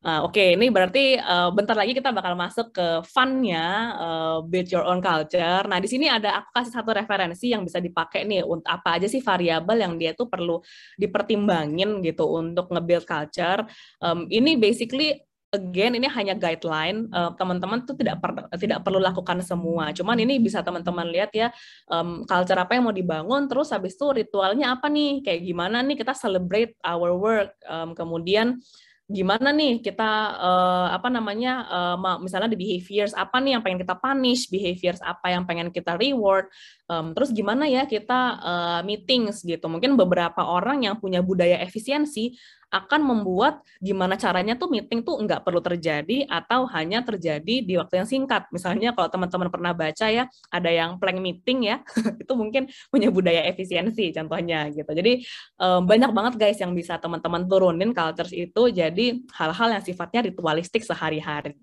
Ah, oke, okay. ini berarti uh, bentar lagi kita bakal masuk ke funnya uh, build your own culture. Nah, di sini ada aku kasih satu referensi yang bisa dipakai nih untuk apa aja sih variabel yang dia tuh perlu dipertimbangin gitu untuk nge-build culture. Um, ini basically again ini hanya guideline uh, teman-teman tuh tidak per, tidak perlu lakukan semua cuman ini bisa teman-teman lihat ya um, culture apa yang mau dibangun terus habis itu ritualnya apa nih kayak gimana nih kita celebrate our work um, kemudian gimana nih kita uh, apa namanya uh, misalnya di behaviors apa nih yang pengen kita punish behaviors apa yang pengen kita reward um, terus gimana ya kita uh, meetings gitu mungkin beberapa orang yang punya budaya efisiensi akan membuat gimana caranya tuh meeting tuh nggak perlu terjadi atau hanya terjadi di waktu yang singkat. Misalnya kalau teman-teman pernah baca ya, ada yang plank meeting ya, [LAUGHS] itu mungkin punya budaya efisiensi contohnya gitu. Jadi eh, banyak banget guys yang bisa teman-teman turunin cultures itu jadi hal-hal yang sifatnya ritualistik sehari-hari.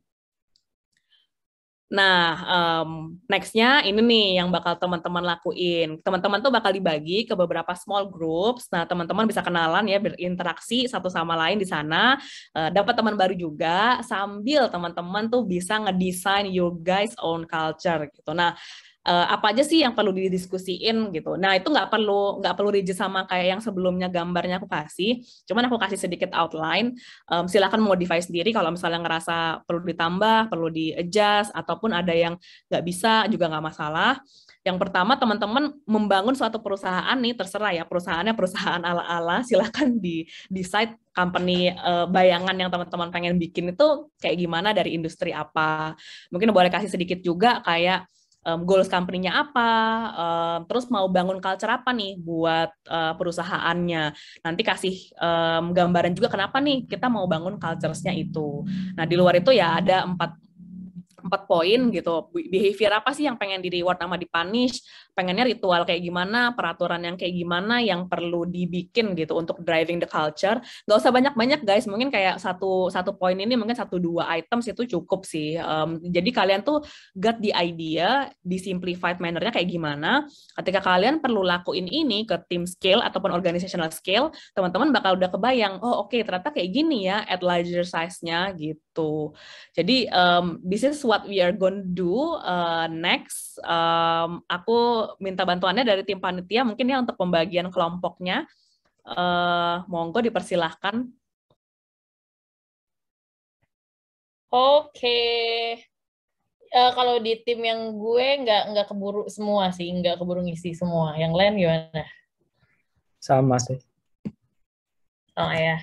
Nah, um, nextnya ini nih yang bakal teman-teman lakuin. Teman-teman tuh bakal dibagi ke beberapa small groups. Nah, teman-teman bisa kenalan ya, berinteraksi satu sama lain di sana. Uh, Dapat teman baru juga, sambil teman-teman tuh bisa ngedesain your guys own culture gitu. Nah, uh, apa aja sih yang perlu didiskusiin gitu. Nah itu nggak perlu nggak perlu rigid sama kayak yang sebelumnya gambarnya aku kasih. Cuman aku kasih sedikit outline. Um, silahkan modify sendiri kalau misalnya ngerasa perlu ditambah, perlu di adjust ataupun ada yang nggak bisa juga nggak masalah. Yang pertama teman-teman membangun suatu perusahaan nih terserah ya perusahaannya perusahaan ala-ala [LAUGHS] silahkan di decide company uh, bayangan yang teman-teman pengen bikin itu kayak gimana dari industri apa. Mungkin boleh kasih sedikit juga kayak um, goals company-nya apa, um, terus mau bangun culture apa nih buat uh, perusahaannya. Nanti kasih um, gambaran juga kenapa nih kita mau bangun culture nya itu. Nah, di luar itu ya ada empat empat poin gitu behavior apa sih yang pengen di reward sama di pengennya ritual kayak gimana peraturan yang kayak gimana yang perlu dibikin gitu untuk driving the culture gak usah banyak banyak guys mungkin kayak satu satu poin ini mungkin satu dua items itu cukup sih um, jadi kalian tuh get the idea di simplified mannernya kayak gimana ketika kalian perlu lakuin ini ke team scale ataupun organizational scale teman-teman bakal udah kebayang oh oke okay, ternyata kayak gini ya at larger size-nya gitu gitu. Jadi um, this is what we are going to do uh, next. Um, aku minta bantuannya dari tim panitia mungkin ya untuk pembagian kelompoknya. Uh, monggo dipersilahkan. Oke. Okay. Uh, eh, kalau di tim yang gue nggak nggak keburu semua sih, nggak keburu ngisi semua. Yang lain gimana? Sama sih. Oh ya.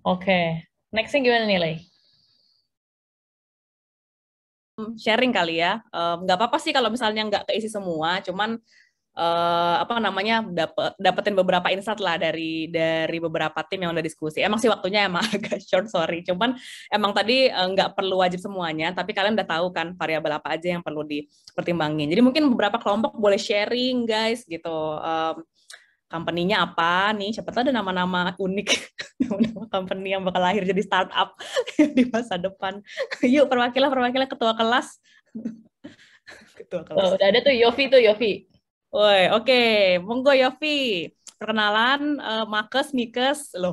Oke. Okay. Nextnya gimana nih, Lei? Hmm, sharing kali ya. Nggak um, apa-apa sih kalau misalnya nggak keisi semua, cuman uh, apa namanya dapet, dapetin beberapa insight lah dari dari beberapa tim yang udah diskusi. Emang sih waktunya emang [LAUGHS] agak short, sorry. Cuman emang tadi uh, perlu wajib semuanya, tapi kalian udah tahu kan variabel apa aja yang perlu dipertimbangin. Jadi mungkin beberapa kelompok boleh sharing guys gitu. Um, company-nya apa nih, siapa tahu ada nama-nama unik, [LAUGHS] nama-nama company yang bakal lahir jadi startup [LAUGHS] di masa depan. [LAUGHS] Yuk, perwakilan perwakilan ketua kelas. ketua kelas. Oh, udah ada tuh Yofi tuh Yofi. Woi, oke, okay. monggo Yofi. Perkenalan, uh, Makes, Mikes, loh,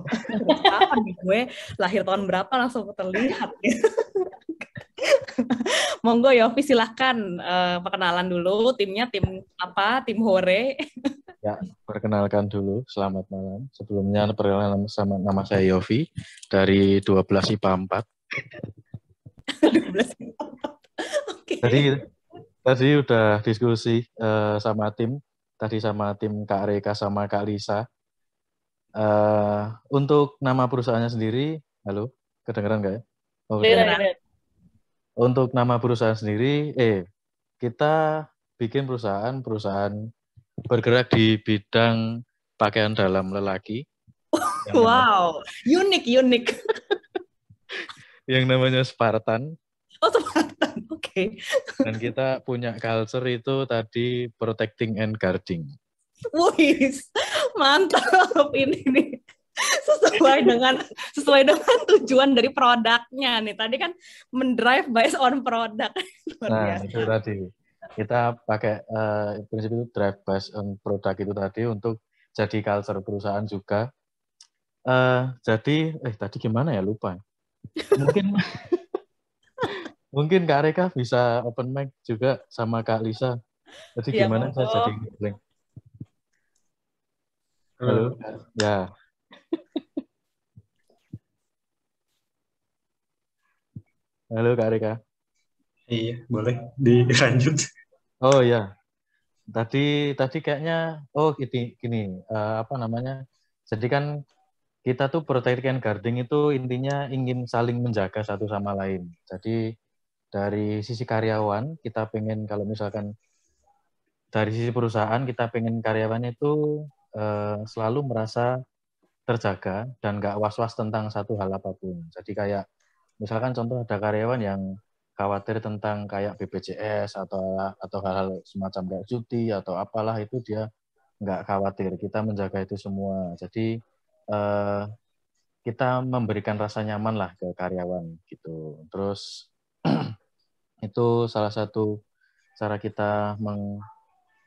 apa nih gue lahir tahun berapa langsung terlihat. monggo Yofi silahkan uh, perkenalan dulu timnya tim apa tim Hore Ya, perkenalkan dulu, selamat malam. Sebelumnya perkenalan sama nama saya Yofi dari 12 IPA 4. 12 IPA 4. Oke. Okay. Tadi tadi udah diskusi uh, sama tim, tadi sama tim Kak Reka sama Kak Lisa. Uh, untuk nama perusahaannya sendiri, halo, kedengeran nggak ya? Oh, Untuk nama perusahaan sendiri, eh kita bikin perusahaan-perusahaan bergerak di bidang pakaian dalam lelaki. [LAUGHS] wow, unik unik. [LAUGHS] yang namanya Spartan. Oh Spartan, [LAUGHS] oke. Okay. Dan kita punya culture itu tadi protecting and guarding. Wih, mantap ini nih sesuai dengan sesuai dengan tujuan dari produknya nih. Tadi kan mendrive based on produk. nah, itu tadi kita pakai uh, prinsip itu drive based on product itu tadi untuk jadi culture perusahaan juga. Uh, jadi, eh tadi gimana ya lupa. Mungkin [LAUGHS] mungkin Kak Reka bisa open mic juga sama Kak Lisa. Jadi ya, gimana saya jadi link. Halo. Ya. Halo Kak Reka. Iya, boleh dilanjut. Oh ya, tadi tadi kayaknya oh gini, gini uh, apa namanya? Jadi kan kita tuh protective and itu intinya ingin saling menjaga satu sama lain. Jadi dari sisi karyawan kita pengen kalau misalkan dari sisi perusahaan kita pengen karyawan itu uh, selalu merasa terjaga dan nggak was-was tentang satu hal apapun. Jadi kayak misalkan contoh ada karyawan yang khawatir tentang kayak BPJS atau atau hal-hal semacam kayak cuti atau apalah itu dia nggak khawatir kita menjaga itu semua jadi eh, kita memberikan rasa nyaman lah ke karyawan gitu terus [CLEARS THROAT] itu salah satu cara kita meng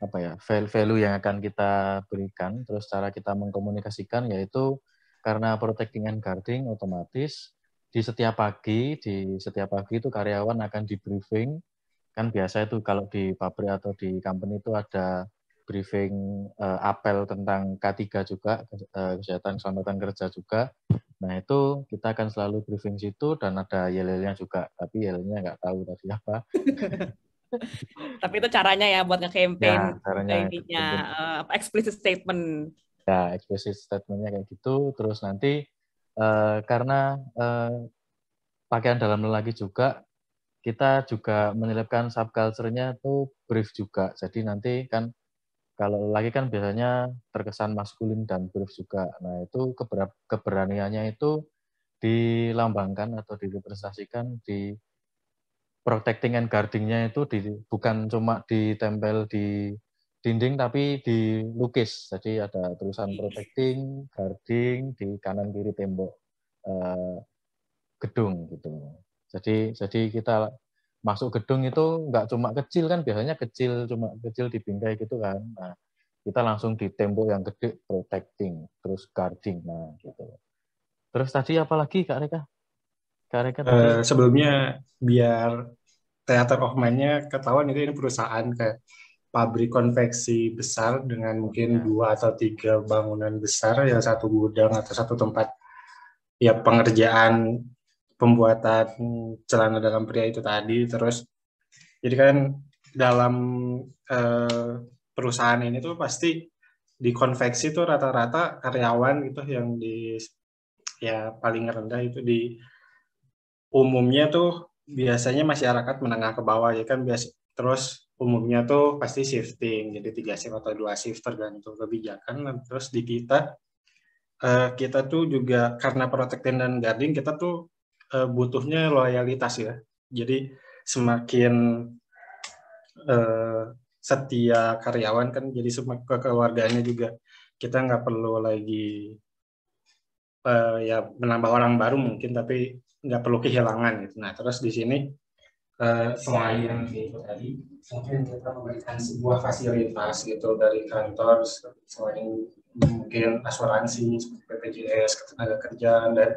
apa ya value yang akan kita berikan terus cara kita mengkomunikasikan yaitu karena protecting and guarding otomatis di setiap pagi, di setiap pagi itu karyawan akan di briefing. Kan biasa itu kalau di pabrik atau di company itu ada briefing uh, apel tentang K3 juga, uh, kesehatan keselamatan kerja juga. Nah itu kita akan selalu briefing situ dan ada yel-yelnya juga, tapi yel-yelnya nggak tahu tadi apa. [LAUGHS] tapi itu caranya ya buat nge-campaign ya, caranya intinya uh, eh, explicit statement. Ya, explicit statementnya kayak gitu. Terus nanti Eh, karena eh, pakaian dalam lagi juga kita juga menyelipkan subculture-nya itu brief juga. Jadi nanti kan kalau lagi kan biasanya terkesan maskulin dan brief juga. Nah, itu keber keberaniannya itu dilambangkan atau direpresentasikan di protecting and guarding-nya itu di, bukan cuma ditempel di dinding tapi dilukis. Jadi ada tulisan protecting, guarding di kanan kiri tembok eh, gedung gitu. Jadi jadi kita masuk gedung itu nggak cuma kecil kan biasanya kecil cuma kecil di bingkai gitu kan. Nah, kita langsung di tembok yang gede protecting, terus guarding nah gitu. Terus tadi apa lagi Kak Reka? Kak Reka eh, sebelumnya biar teater of mind-nya ketahuan itu ini perusahaan kayak pabrik konveksi besar dengan mungkin ya. dua atau tiga bangunan besar yang satu gudang atau satu tempat ya pengerjaan pembuatan celana dalam pria itu tadi terus jadi kan dalam eh, perusahaan ini tuh pasti di konveksi tuh rata-rata karyawan itu yang di ya paling rendah itu di umumnya tuh biasanya masyarakat menengah ke bawah ya kan biasa terus umumnya tuh pasti shifting jadi tiga shift atau dua shift tergantung kebijakan nah, terus di kita eh, kita tuh juga karena protecting dan guarding kita tuh eh, butuhnya loyalitas ya jadi semakin eh, setia karyawan kan jadi keluarganya juga kita nggak perlu lagi ya menambah orang baru mungkin tapi nggak perlu kehilangan gitu nah terus di sini semua selain itu tadi mungkin kita memberikan sebuah fasilitas gitu dari kantor selain mungkin asuransi seperti BPJS ketenaga kerjaan dan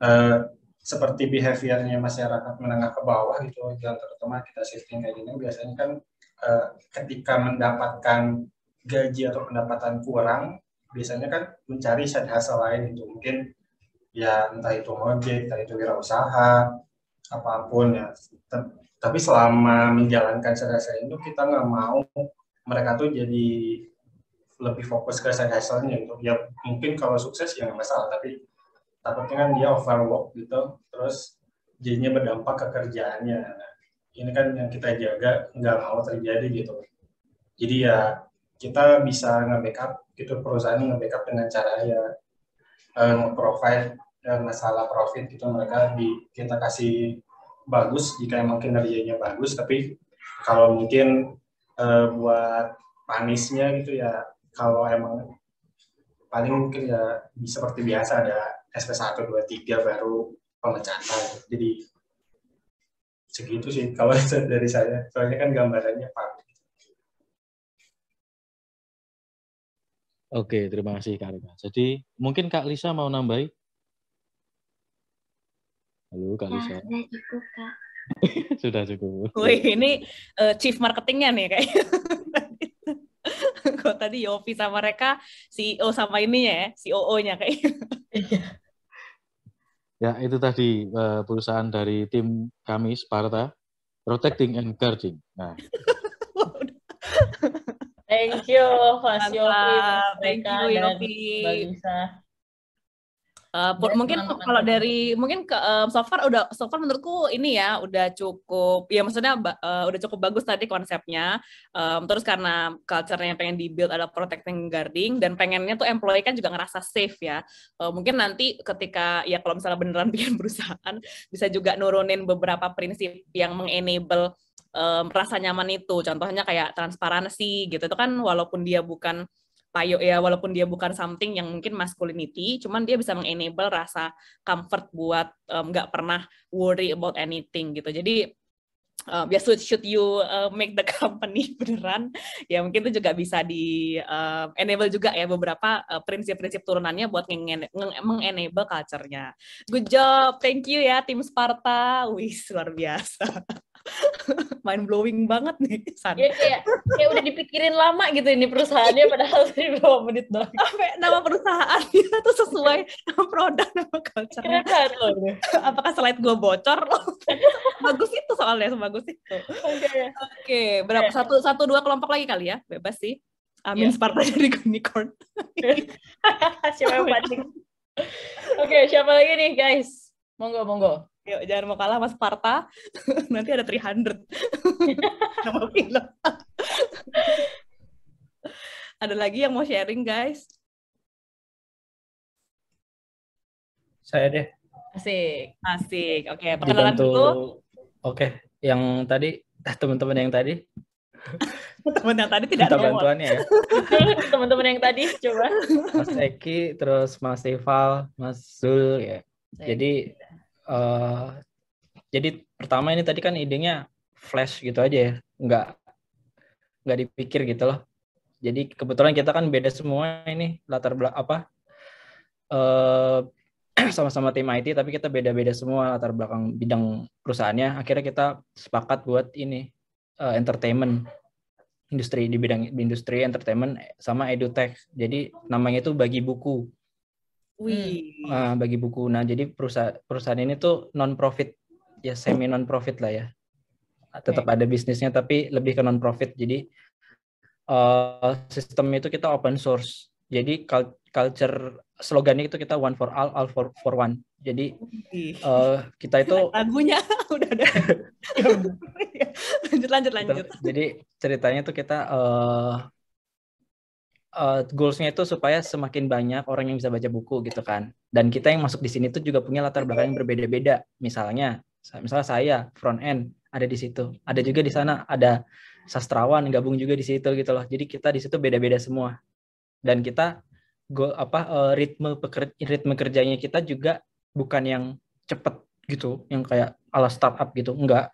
uh, seperti behaviornya masyarakat menengah ke bawah itu yang terutama kita shifting kayak gini biasanya kan uh, ketika mendapatkan gaji atau pendapatan kurang biasanya kan mencari side hustle lain itu mungkin ya entah itu ojek, entah itu wirausaha, apapun ya tapi selama menjalankan sedasa itu kita nggak mau mereka tuh jadi lebih fokus ke side hustle-nya gitu. Ya mungkin kalau sukses ya nggak masalah, tapi takutnya kan dia overwork gitu, terus jadinya berdampak ke kerjaannya. ini kan yang kita jaga nggak mau terjadi gitu. Jadi ya kita bisa nge-backup gitu perusahaan nge-backup dengan cara ya eh, nge-provide masalah profit gitu mereka di, kita kasih bagus jika emang kinerjanya bagus tapi kalau mungkin e, buat panisnya gitu ya kalau emang paling mungkin ya seperti biasa ada SP1, 2, 3 baru pemecatan jadi segitu sih kalau [LAUGHS] dari saya soalnya kan gambarannya pak Oke, terima kasih Kak Rika. Jadi mungkin Kak Lisa mau nambahin? Halo Kak Lisa. Ya, cukup, Kak. [LAUGHS] Sudah cukup. Wih, ini uh, chief marketingnya nih kayaknya. [LAUGHS] Kok tadi Yofi sama mereka CEO sama ini ya, COO-nya e kayaknya. ya, itu tadi uh, perusahaan dari tim kami Sparta, Protecting and Guarding. Nah. [LAUGHS] Thank you, Mas Yofi, Thank you, Yofi. Uh, mungkin kalau dari mungkin ke uh, so udah software menurutku ini ya udah cukup ya maksudnya uh, udah cukup bagus tadi konsepnya um, terus karena culture yang pengen dibuild adalah protecting guarding dan pengennya tuh employee kan juga ngerasa safe ya uh, mungkin nanti ketika ya kalau misalnya beneran bikin [LAUGHS] perusahaan bisa juga nurunin beberapa prinsip yang mengenable um, rasa nyaman itu contohnya kayak transparansi gitu itu kan walaupun dia bukan payo ya walaupun dia bukan something yang mungkin masculinity cuman dia bisa mengenable rasa comfort buat nggak um, pernah worry about anything gitu jadi um, ya should, should you uh, make the [LAUGHS] company beneran ya mungkin itu juga bisa di uh, enable juga ya beberapa eh, prinsip-prinsip uh, turunannya buat mengenable enable culture-nya good job thank you ya tim Sparta wis luar biasa [LAUGHS] mind blowing banget nih [LAUGHS] San. Ya, kayak, kayak udah dipikirin lama gitu ini perusahaannya padahal sih berapa menit doang. Sampai nama perusahaan? [LAUGHS] itu sesuai nama produk nama culture. Apakah slide gue bocor? [LAUGHS] bagus itu soalnya sebagus itu. Oke. Okay. Oke, okay, berapa okay. satu satu dua kelompok lagi kali ya? Bebas sih. Amin ah, iya. yeah. Sparta jadi unicorn. siapa yang Oke, okay, siapa lagi nih guys? Monggo, monggo. Yuk, jangan mau kalah Mas Parta, [LAUGHS] Nanti ada 300. Nama [LAUGHS] ada lagi yang mau sharing, guys? Saya deh. Asik. Asik. Oke, okay, perkenalan Dibantu... dulu. Oke, okay. yang tadi, [LAUGHS] teman-teman yang tadi. teman yang tadi tidak ada bantuannya ya. Teman-teman yang tadi, coba. Mas Eki, terus Mas Tival, Mas Zul, ya. Jadi Eh, jadi pertama ini tadi kan idenya flash gitu aja ya nggak nggak dipikir gitu loh jadi kebetulan kita kan beda semua ini latar belakang apa eh, sama [CLEARS THROAT] sama-sama tim IT tapi kita beda-beda semua latar belakang bidang perusahaannya akhirnya kita sepakat buat ini uh, entertainment industri di bidang industri entertainment sama edutech jadi namanya itu bagi buku Hmm. Wih. Uh, bagi buku. Nah, jadi perusahaan perusahaan ini tuh non profit ya semi non profit lah ya. Ah, tetap ada bisnisnya tapi lebih ke non profit. Jadi uh, sistem itu kita open source. Jadi culture slogannya itu kita one for all, all for for one. Jadi uh, kita itu [LAUGHS] lagunya [LAUGHS] udah ada. [LAUGHS] lanjut lanjut lanjut. Jadi ceritanya tuh kita uh, uh, goalsnya itu supaya semakin banyak orang yang bisa baca buku gitu kan. Dan kita yang masuk di sini tuh juga punya latar belakang yang berbeda-beda. Misalnya, misalnya saya front end ada di situ, ada juga di sana ada sastrawan gabung juga di situ gitu loh. Jadi kita di situ beda-beda semua. Dan kita goal apa uh, ritme pekerja, ritme kerjanya kita juga bukan yang cepet gitu, yang kayak ala startup gitu, enggak.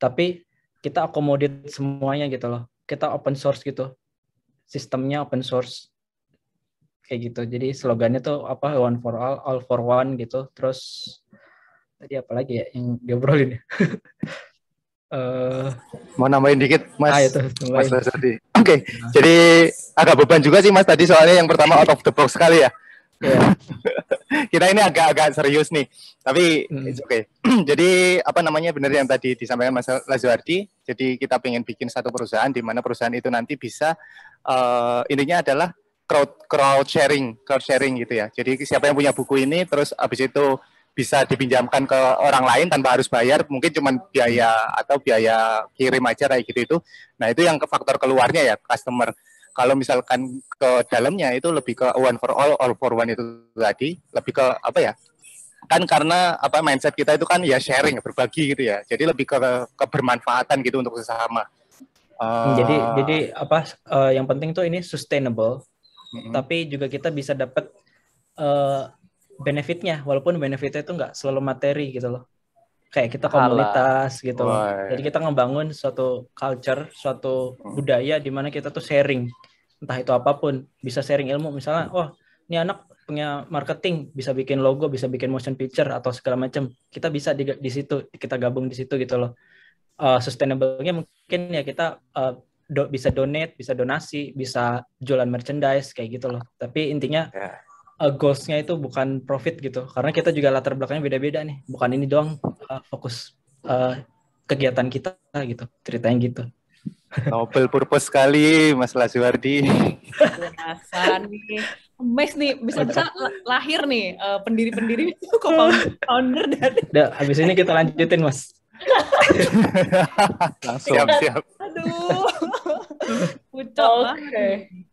Tapi kita akomodir semuanya gitu loh. Kita open source gitu sistemnya open source kayak gitu. Jadi slogannya tuh apa one for all, all for one gitu. Terus tadi apa lagi ya yang diobrolin? uh, [LAUGHS] mau nambahin dikit Mas. Ah, itu, mas [CLEARS THROAT] Oke. Okay. Nah. Jadi agak beban juga sih Mas tadi soalnya yang pertama out of the box sekali ya. Yeah. [LAUGHS] Kita ini agak-agak serius nih. Tapi hmm. oke. Okay. [CLEARS THROAT] jadi apa namanya benar yang tadi disampaikan Mas Lazuardi. Jadi kita pengen bikin satu perusahaan di mana perusahaan itu nanti bisa uh, intinya adalah crowd crowd sharing, crowd sharing gitu ya. Jadi siapa yang punya buku ini terus habis itu bisa dipinjamkan ke orang lain tanpa harus bayar, mungkin cuma biaya atau biaya kirim aja kayak gitu itu. Nah, itu yang ke faktor keluarnya ya customer. Kalau misalkan ke dalamnya itu lebih ke one for all, all for one itu tadi, lebih ke apa ya? Kan karena apa mindset kita itu kan ya sharing, berbagi gitu ya. Jadi lebih ke kebermanfaatan gitu untuk sesama. Oh. jadi jadi apa uh, yang penting tuh ini sustainable, mm-hmm. tapi juga kita bisa dapat uh, eh, benefitnya, walaupun benefitnya itu nggak selalu materi gitu loh. Kayak kita komunitas Alah. gitu loh. Jadi kita ngebangun suatu culture, suatu mm. budaya di mana kita tuh sharing, entah itu apapun, bisa sharing ilmu misalnya, oh ini anak punya marketing, bisa bikin logo, bisa bikin motion picture atau segala macam. Kita bisa di, di situ, kita gabung di situ gitu loh. Uh, sustainable-nya mungkin mungkin ya kita uh, do, bisa donate, bisa donasi, bisa jualan merchandise kayak gitu loh. Tapi intinya yeah. Ya. uh, goalsnya itu bukan profit gitu, karena kita juga latar belakangnya beda-beda nih. Bukan ini doang uh, fokus uh, kegiatan kita gitu, ceritanya gitu. Nobel purpose sekali Mas Lasuardi. Biasa nih. Mes nih bisa-bisa lahir nih pendiri-pendiri itu pendiri itu founder dari. Udah, habis ini kita lanjutin Mas. [LAUGHS] Langsung. Siap, siap. Aduh. Oke. okay.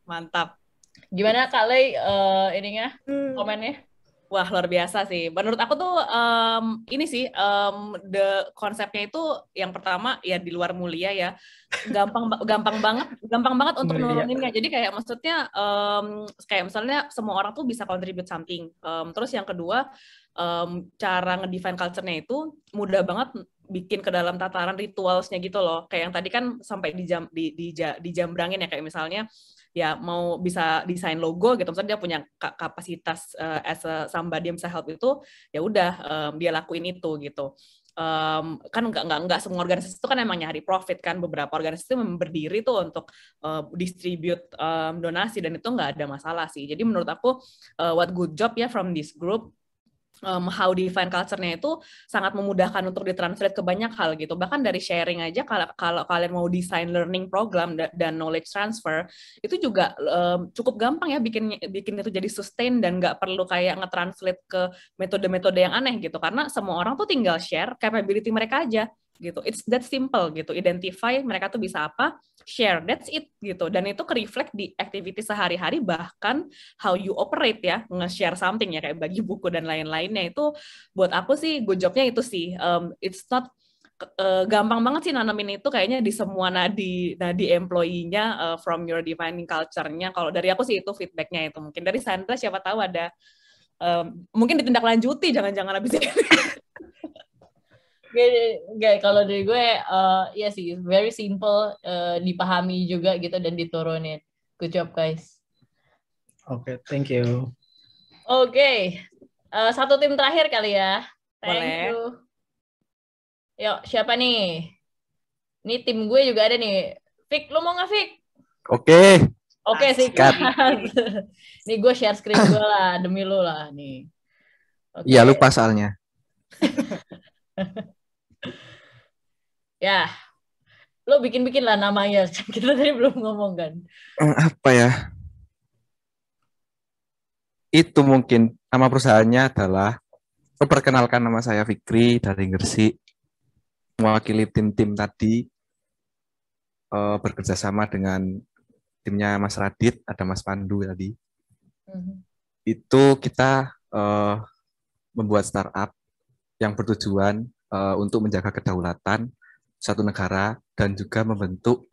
Mantap. Gimana Kak Lei uh, ininya, hmm. komennya? Wah luar biasa sih. Menurut aku tuh um, ini sih um, the konsepnya itu yang pertama ya di luar mulia ya gampang gampang banget gampang banget untuk nolonginnya. Jadi kayak maksudnya um, kayak misalnya semua orang tuh bisa contribute something. Um, terus yang kedua um, cara ngedefine culture itu mudah banget bikin ke dalam tataran ritualnya gitu loh kayak yang tadi kan sampai di jam di, di, dijambrangin ya kayak misalnya ya mau bisa desain logo gitu misalnya dia punya kapasitas uh, as a somebody yang bisa help itu ya udah um, dia lakuin itu gitu um, kan nggak nggak nggak semua organisasi itu kan emang nyari profit kan beberapa organisasi itu berdiri tuh untuk uh, distribute um, donasi dan itu nggak ada masalah sih jadi menurut aku uh, what good job ya from this group um, how define culture-nya itu sangat memudahkan untuk ditranslate ke banyak hal gitu. Bahkan dari sharing aja kalau kalau kalian mau design learning program dan knowledge transfer itu juga um, cukup gampang ya bikin bikin itu jadi sustain dan nggak perlu kayak nge-translate ke metode-metode yang aneh gitu. Karena semua orang tuh tinggal share capability mereka aja gitu. It's that simple gitu. Identify mereka tuh bisa apa, share. That's it gitu. Dan itu ke-reflect di activity sehari-hari bahkan how you operate ya, nge-share something ya kayak bagi buku dan lain-lainnya itu buat aku sih good jobnya itu sih um, it's not uh, gampang banget sih nanamin itu kayaknya di semua nadi nadi employee-nya uh, from your defining culture-nya. Kalau dari aku sih itu feedback-nya itu mungkin dari Sandra siapa tahu ada um, mungkin ditindaklanjuti jangan-jangan habis ini. [LAUGHS] Gak kalau dari gue uh, ya sih very simple uh, dipahami juga gitu dan diturunin. Good job guys. Oke, okay, thank you. Oke, okay. uh, eh, satu tim terakhir kali ya. Thank Boleh. you. Yuk, siapa nih? Ini tim gue juga ada nih. Fik, lo mau nggak Fik? Oke. Okay. Oke okay, sih. [LAUGHS] nih gue share screen gue lah demi lo lah nih. Iya okay. lupa soalnya. [LAUGHS] Ya, lo bikin-bikin lah namanya. [LAUGHS] Kita tadi belum ngomong kan. Eh, apa ya? Itu mungkin nama perusahaannya adalah perkenalkan nama saya Fikri dari Gresik mewakili tim-tim tadi uh, bekerja sama dengan timnya Mas Radit ada Mas Pandu tadi mm-hmm. itu kita uh, membuat startup yang bertujuan uh, untuk menjaga kedaulatan satu negara dan juga membentuk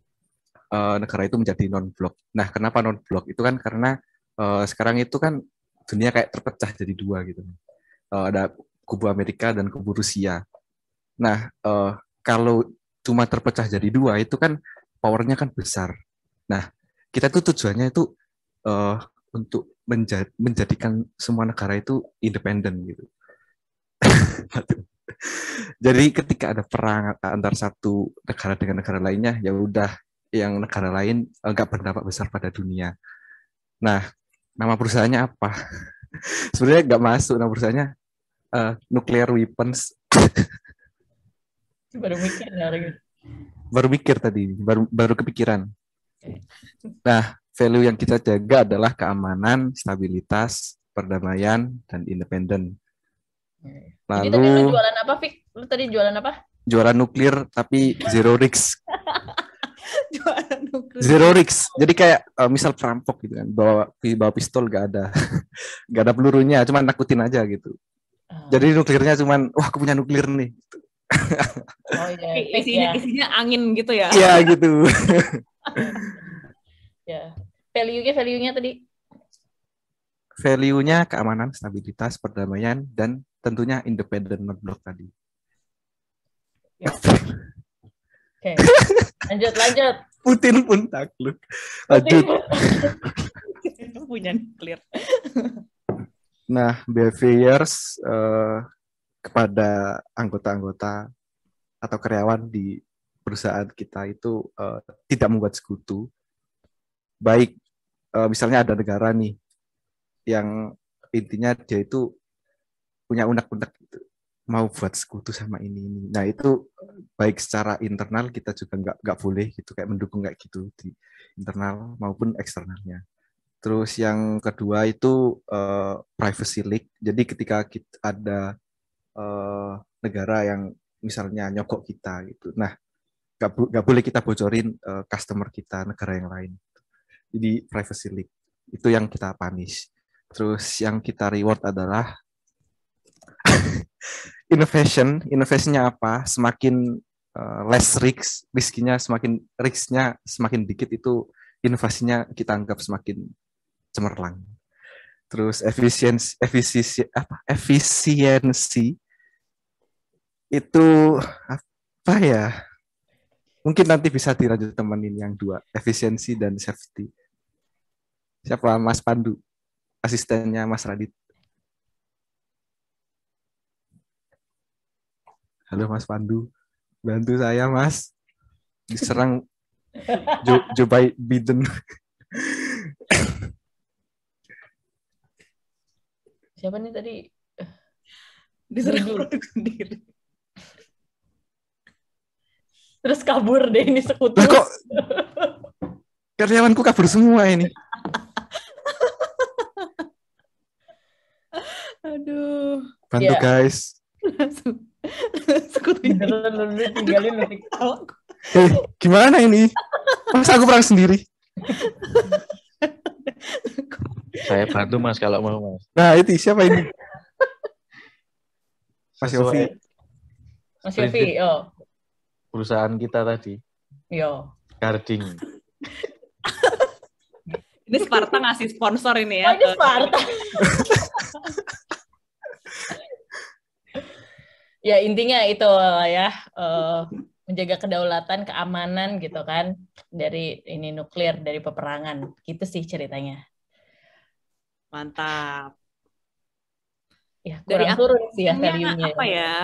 uh, negara itu menjadi non-blok. Nah, kenapa non-blok? Itu kan karena uh, sekarang itu kan dunia kayak terpecah jadi dua gitu. Uh, ada kubu Amerika dan kubu Rusia. Nah, uh, kalau cuma terpecah jadi dua itu kan powernya kan besar. Nah, kita tuh tujuannya itu uh, untuk menjadikan semua negara itu independen gitu. [LAUGHS] Jadi ketika ada perang antar satu negara dengan negara lainnya, ya udah yang negara lain eh, nggak berdampak besar pada dunia. Nah, nama perusahaannya apa? [LAUGHS] Sebenarnya nggak masuk nama perusahaannya uh, nuclear weapons. baru mikir Baru mikir tadi, baru baru kepikiran. Nah, value yang kita jaga adalah keamanan, stabilitas, perdamaian, dan independen. Lalu, tadi lu jualan apa, Fik? Lu tadi jualan apa? Jualan nuklir tapi zero risk. [LAUGHS] Zero risk. Jadi kayak uh, misal perampok gitu kan, bawa bawa pistol gak ada. [LAUGHS] gak ada pelurunya, cuman nakutin aja gitu. Ah. Jadi nuklirnya cuman wah aku punya nuklir nih. [LAUGHS] oh iya. Isinya ya. angin gitu ya. Iya gitu. ya. Value-nya value-nya tadi value-nya keamanan, stabilitas, perdamaian, dan tentunya independen nerdblog tadi. Ya. [LAUGHS] Oke, okay. lanjut lanjut. Putin pun takluk. Lanjut. [LAUGHS] Punya clear. Nah, behaviors uh, kepada anggota-anggota atau karyawan di perusahaan kita itu uh, tidak membuat sekutu. Baik, uh, misalnya ada negara nih yang intinya dia itu punya unek-unek gitu. mau buat sekutu sama ini ini nah itu baik secara internal kita juga nggak nggak boleh gitu kayak mendukung kayak gitu di internal maupun eksternalnya terus yang kedua itu uh, privacy leak jadi ketika kita ada uh, negara yang misalnya nyokok kita gitu nah nggak nggak boleh kita bocorin uh, customer kita negara yang lain jadi privacy leak itu yang kita punish terus yang kita reward adalah innovation, innovationnya apa? Semakin uh, less risk, risknya semakin risknya semakin dikit itu inovasinya kita anggap semakin cemerlang. Terus efisiensi, efisiensi apa? Efisiensi itu apa ya? Mungkin nanti bisa dilanjut temenin yang dua, efisiensi dan safety. Siapa Mas Pandu, asistennya Mas Radit? Halo Mas Pandu, bantu saya Mas. [LAUGHS] Diserang Joe, Joe Biden. Siapa nih tadi? Diserang dulu sendiri. Terus kabur deh ini sekutu. Nah, kok karyawanku kabur semua ini. [LAUGHS] Aduh. Bantu yeah. guys. Langsung sekutu ini. tinggalin Eh, gimana ini? Masa aku perang sendiri? Saya bantu Mas kalau mau Mas. Nah, itu siapa ini? Mas Yofi. Mas Yofi, yo. Perusahaan kita tadi. Yo. Garding ini Sparta ngasih sponsor ini ya. Oh, ini Sparta. [LAUGHS] ya intinya itu ya uh, menjaga kedaulatan keamanan gitu kan dari ini nuklir dari peperangan gitu sih ceritanya mantap ya dari aku, turun sih ya iya, value-nya apa ya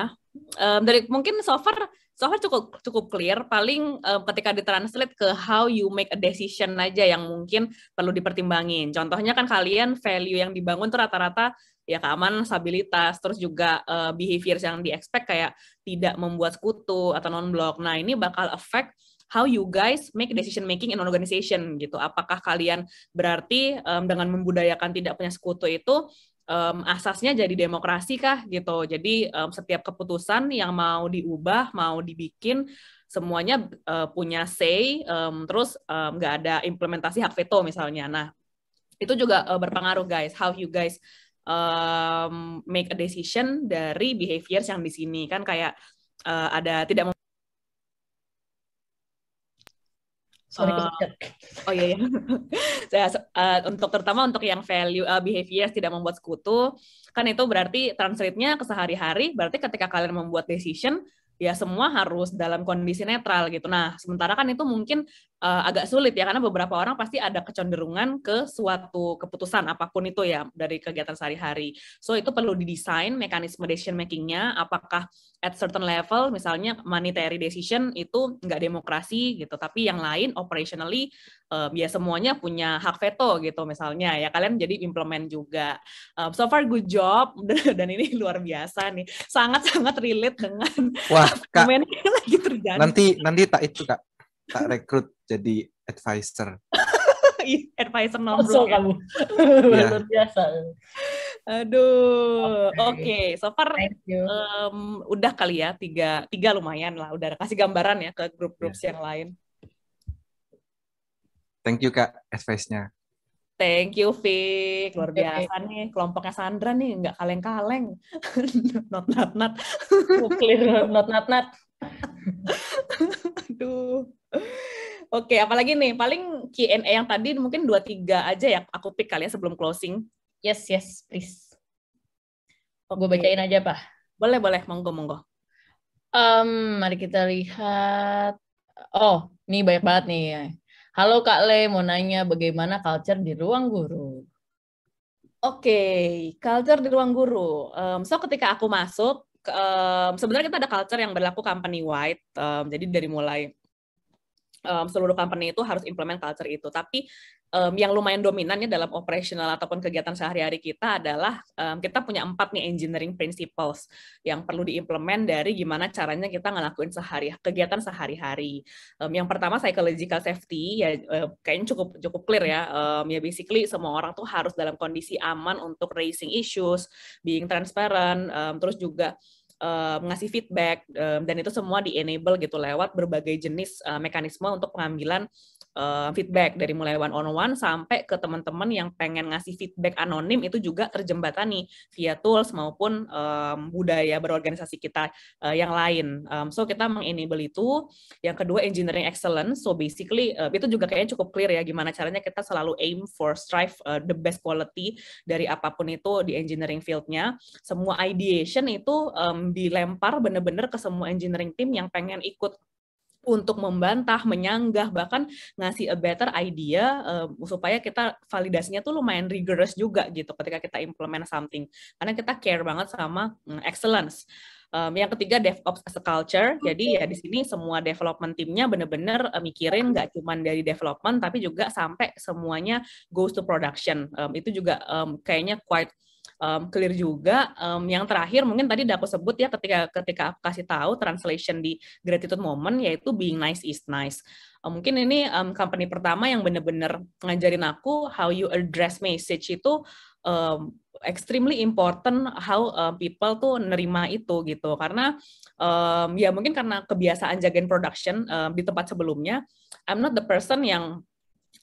um, dari mungkin so far so far cukup cukup clear paling um, ketika ditranslate ke how you make a decision aja yang mungkin perlu dipertimbangin contohnya kan kalian value yang dibangun tuh rata-rata ya keamanan, stabilitas, terus juga uh, behaviors yang di expect kayak tidak membuat sekutu atau non block. Nah, ini bakal affect how you guys make decision making in organization gitu. Apakah kalian berarti um, dengan membudayakan tidak punya sekutu itu um, asasnya jadi demokrasi kah gitu. Jadi um, setiap keputusan yang mau diubah, mau dibikin semuanya uh, punya say um, terus nggak um, ada implementasi hak veto misalnya. Nah, itu juga uh, berpengaruh guys how you guys um, make a decision dari behaviors yang di sini kan kayak uh, ada tidak mem- uh, oh iya, iya. [LAUGHS] saya uh, untuk terutama untuk yang value uh, behavior tidak membuat sekutu kan itu berarti translate-nya ke sehari-hari berarti ketika kalian membuat decision ya semua harus dalam kondisi netral gitu. Nah, sementara kan itu mungkin uh, agak sulit ya karena beberapa orang pasti ada kecenderungan ke suatu keputusan apapun itu ya dari kegiatan sehari-hari. So itu perlu didesain mekanisme decision makingnya apakah at certain level misalnya monetary decision itu nggak demokrasi gitu tapi yang lain operationally uh, ya semuanya punya hak veto gitu misalnya ya kalian jadi implement juga. Uh, so far good job [LAUGHS] dan ini luar biasa nih sangat sangat relate dengan Wah, kak, [LAUGHS] lagi Nanti nanti tak itu kak tak rekrut jadi advisor. [LAUGHS] advisor nomor ya. kamu. [LAUGHS] ya. Luar biasa. Aduh, oke. Okay. Okay. So far um, udah kali ya tiga tiga lumayan lah. Udah kasih gambaran ya ke grup-grup yeah. yang lain. Thank you kak advice-nya. Thank you, Fik. Luar biasa nih, kelompoknya Sandra nih, nggak kaleng-kaleng. [LAUGHS] not not not. Clear, not not not. Aduh. Oke, apalagi nih paling Q&A yang tadi mungkin dua tiga aja ya aku pick kali ya sebelum closing. Yes, yes, please. Okay. Gue bacain aja, Pak. Boleh, boleh. Monggo, monggo. Um, mari kita lihat. Oh, ini banyak banget nih. Ya. Halo Kak Le, mau nanya bagaimana culture di ruang guru? Oke, okay, culture di ruang guru. Um, so ketika aku masuk, um, sebenarnya kita ada culture yang berlaku company wide. Um, jadi dari mulai um, seluruh company itu harus implement culture itu. Tapi um, yang lumayan dominannya dalam operational ataupun kegiatan sehari-hari kita adalah um, kita punya empat nih engineering principles yang perlu diimplement dari gimana caranya kita ngelakuin sehari kegiatan sehari-hari. Um, yang pertama psychological safety ya uh, kayaknya cukup cukup clear ya. Um, ya basically semua orang tuh harus dalam kondisi aman untuk raising issues, being transparent, um, terus juga uh, ngasih feedback um, dan itu semua di enable gitu lewat berbagai jenis uh, mekanisme untuk pengambilan uh, feedback dari mulai one on one sampai ke teman-teman yang pengen ngasih feedback anonim itu juga terjembatani via tools maupun um, budaya berorganisasi kita uh, yang lain. Um, so kita mengenable itu. Yang kedua engineering excellence. So basically uh, itu juga kayaknya cukup clear ya gimana caranya kita selalu aim for strive uh, the best quality dari apapun itu di engineering fieldnya. Semua ideation itu um, dilempar bener-bener ke semua engineering team yang pengen ikut untuk membantah, menyanggah, bahkan ngasih a better idea uh, supaya kita validasinya tuh lumayan rigorous juga gitu ketika kita implement something. Karena kita care banget sama um, excellence. Um, yang ketiga DevOps as a culture. Jadi ya di sini semua development timnya bener-bener uh, mikirin nggak cuma dari development tapi juga sampai semuanya goes to production. Um, itu juga um, kayaknya quite um, clear juga. Um, yang terakhir mungkin tadi udah aku sebut ya ketika ketika aku kasih tahu translation di gratitude moment yaitu being nice is nice. Um, mungkin ini um, company pertama yang benar-benar ngajarin aku how you address message itu um, extremely important how uh, people tuh nerima itu gitu karena um, ya mungkin karena kebiasaan jagain production um, di tempat sebelumnya I'm not the person yang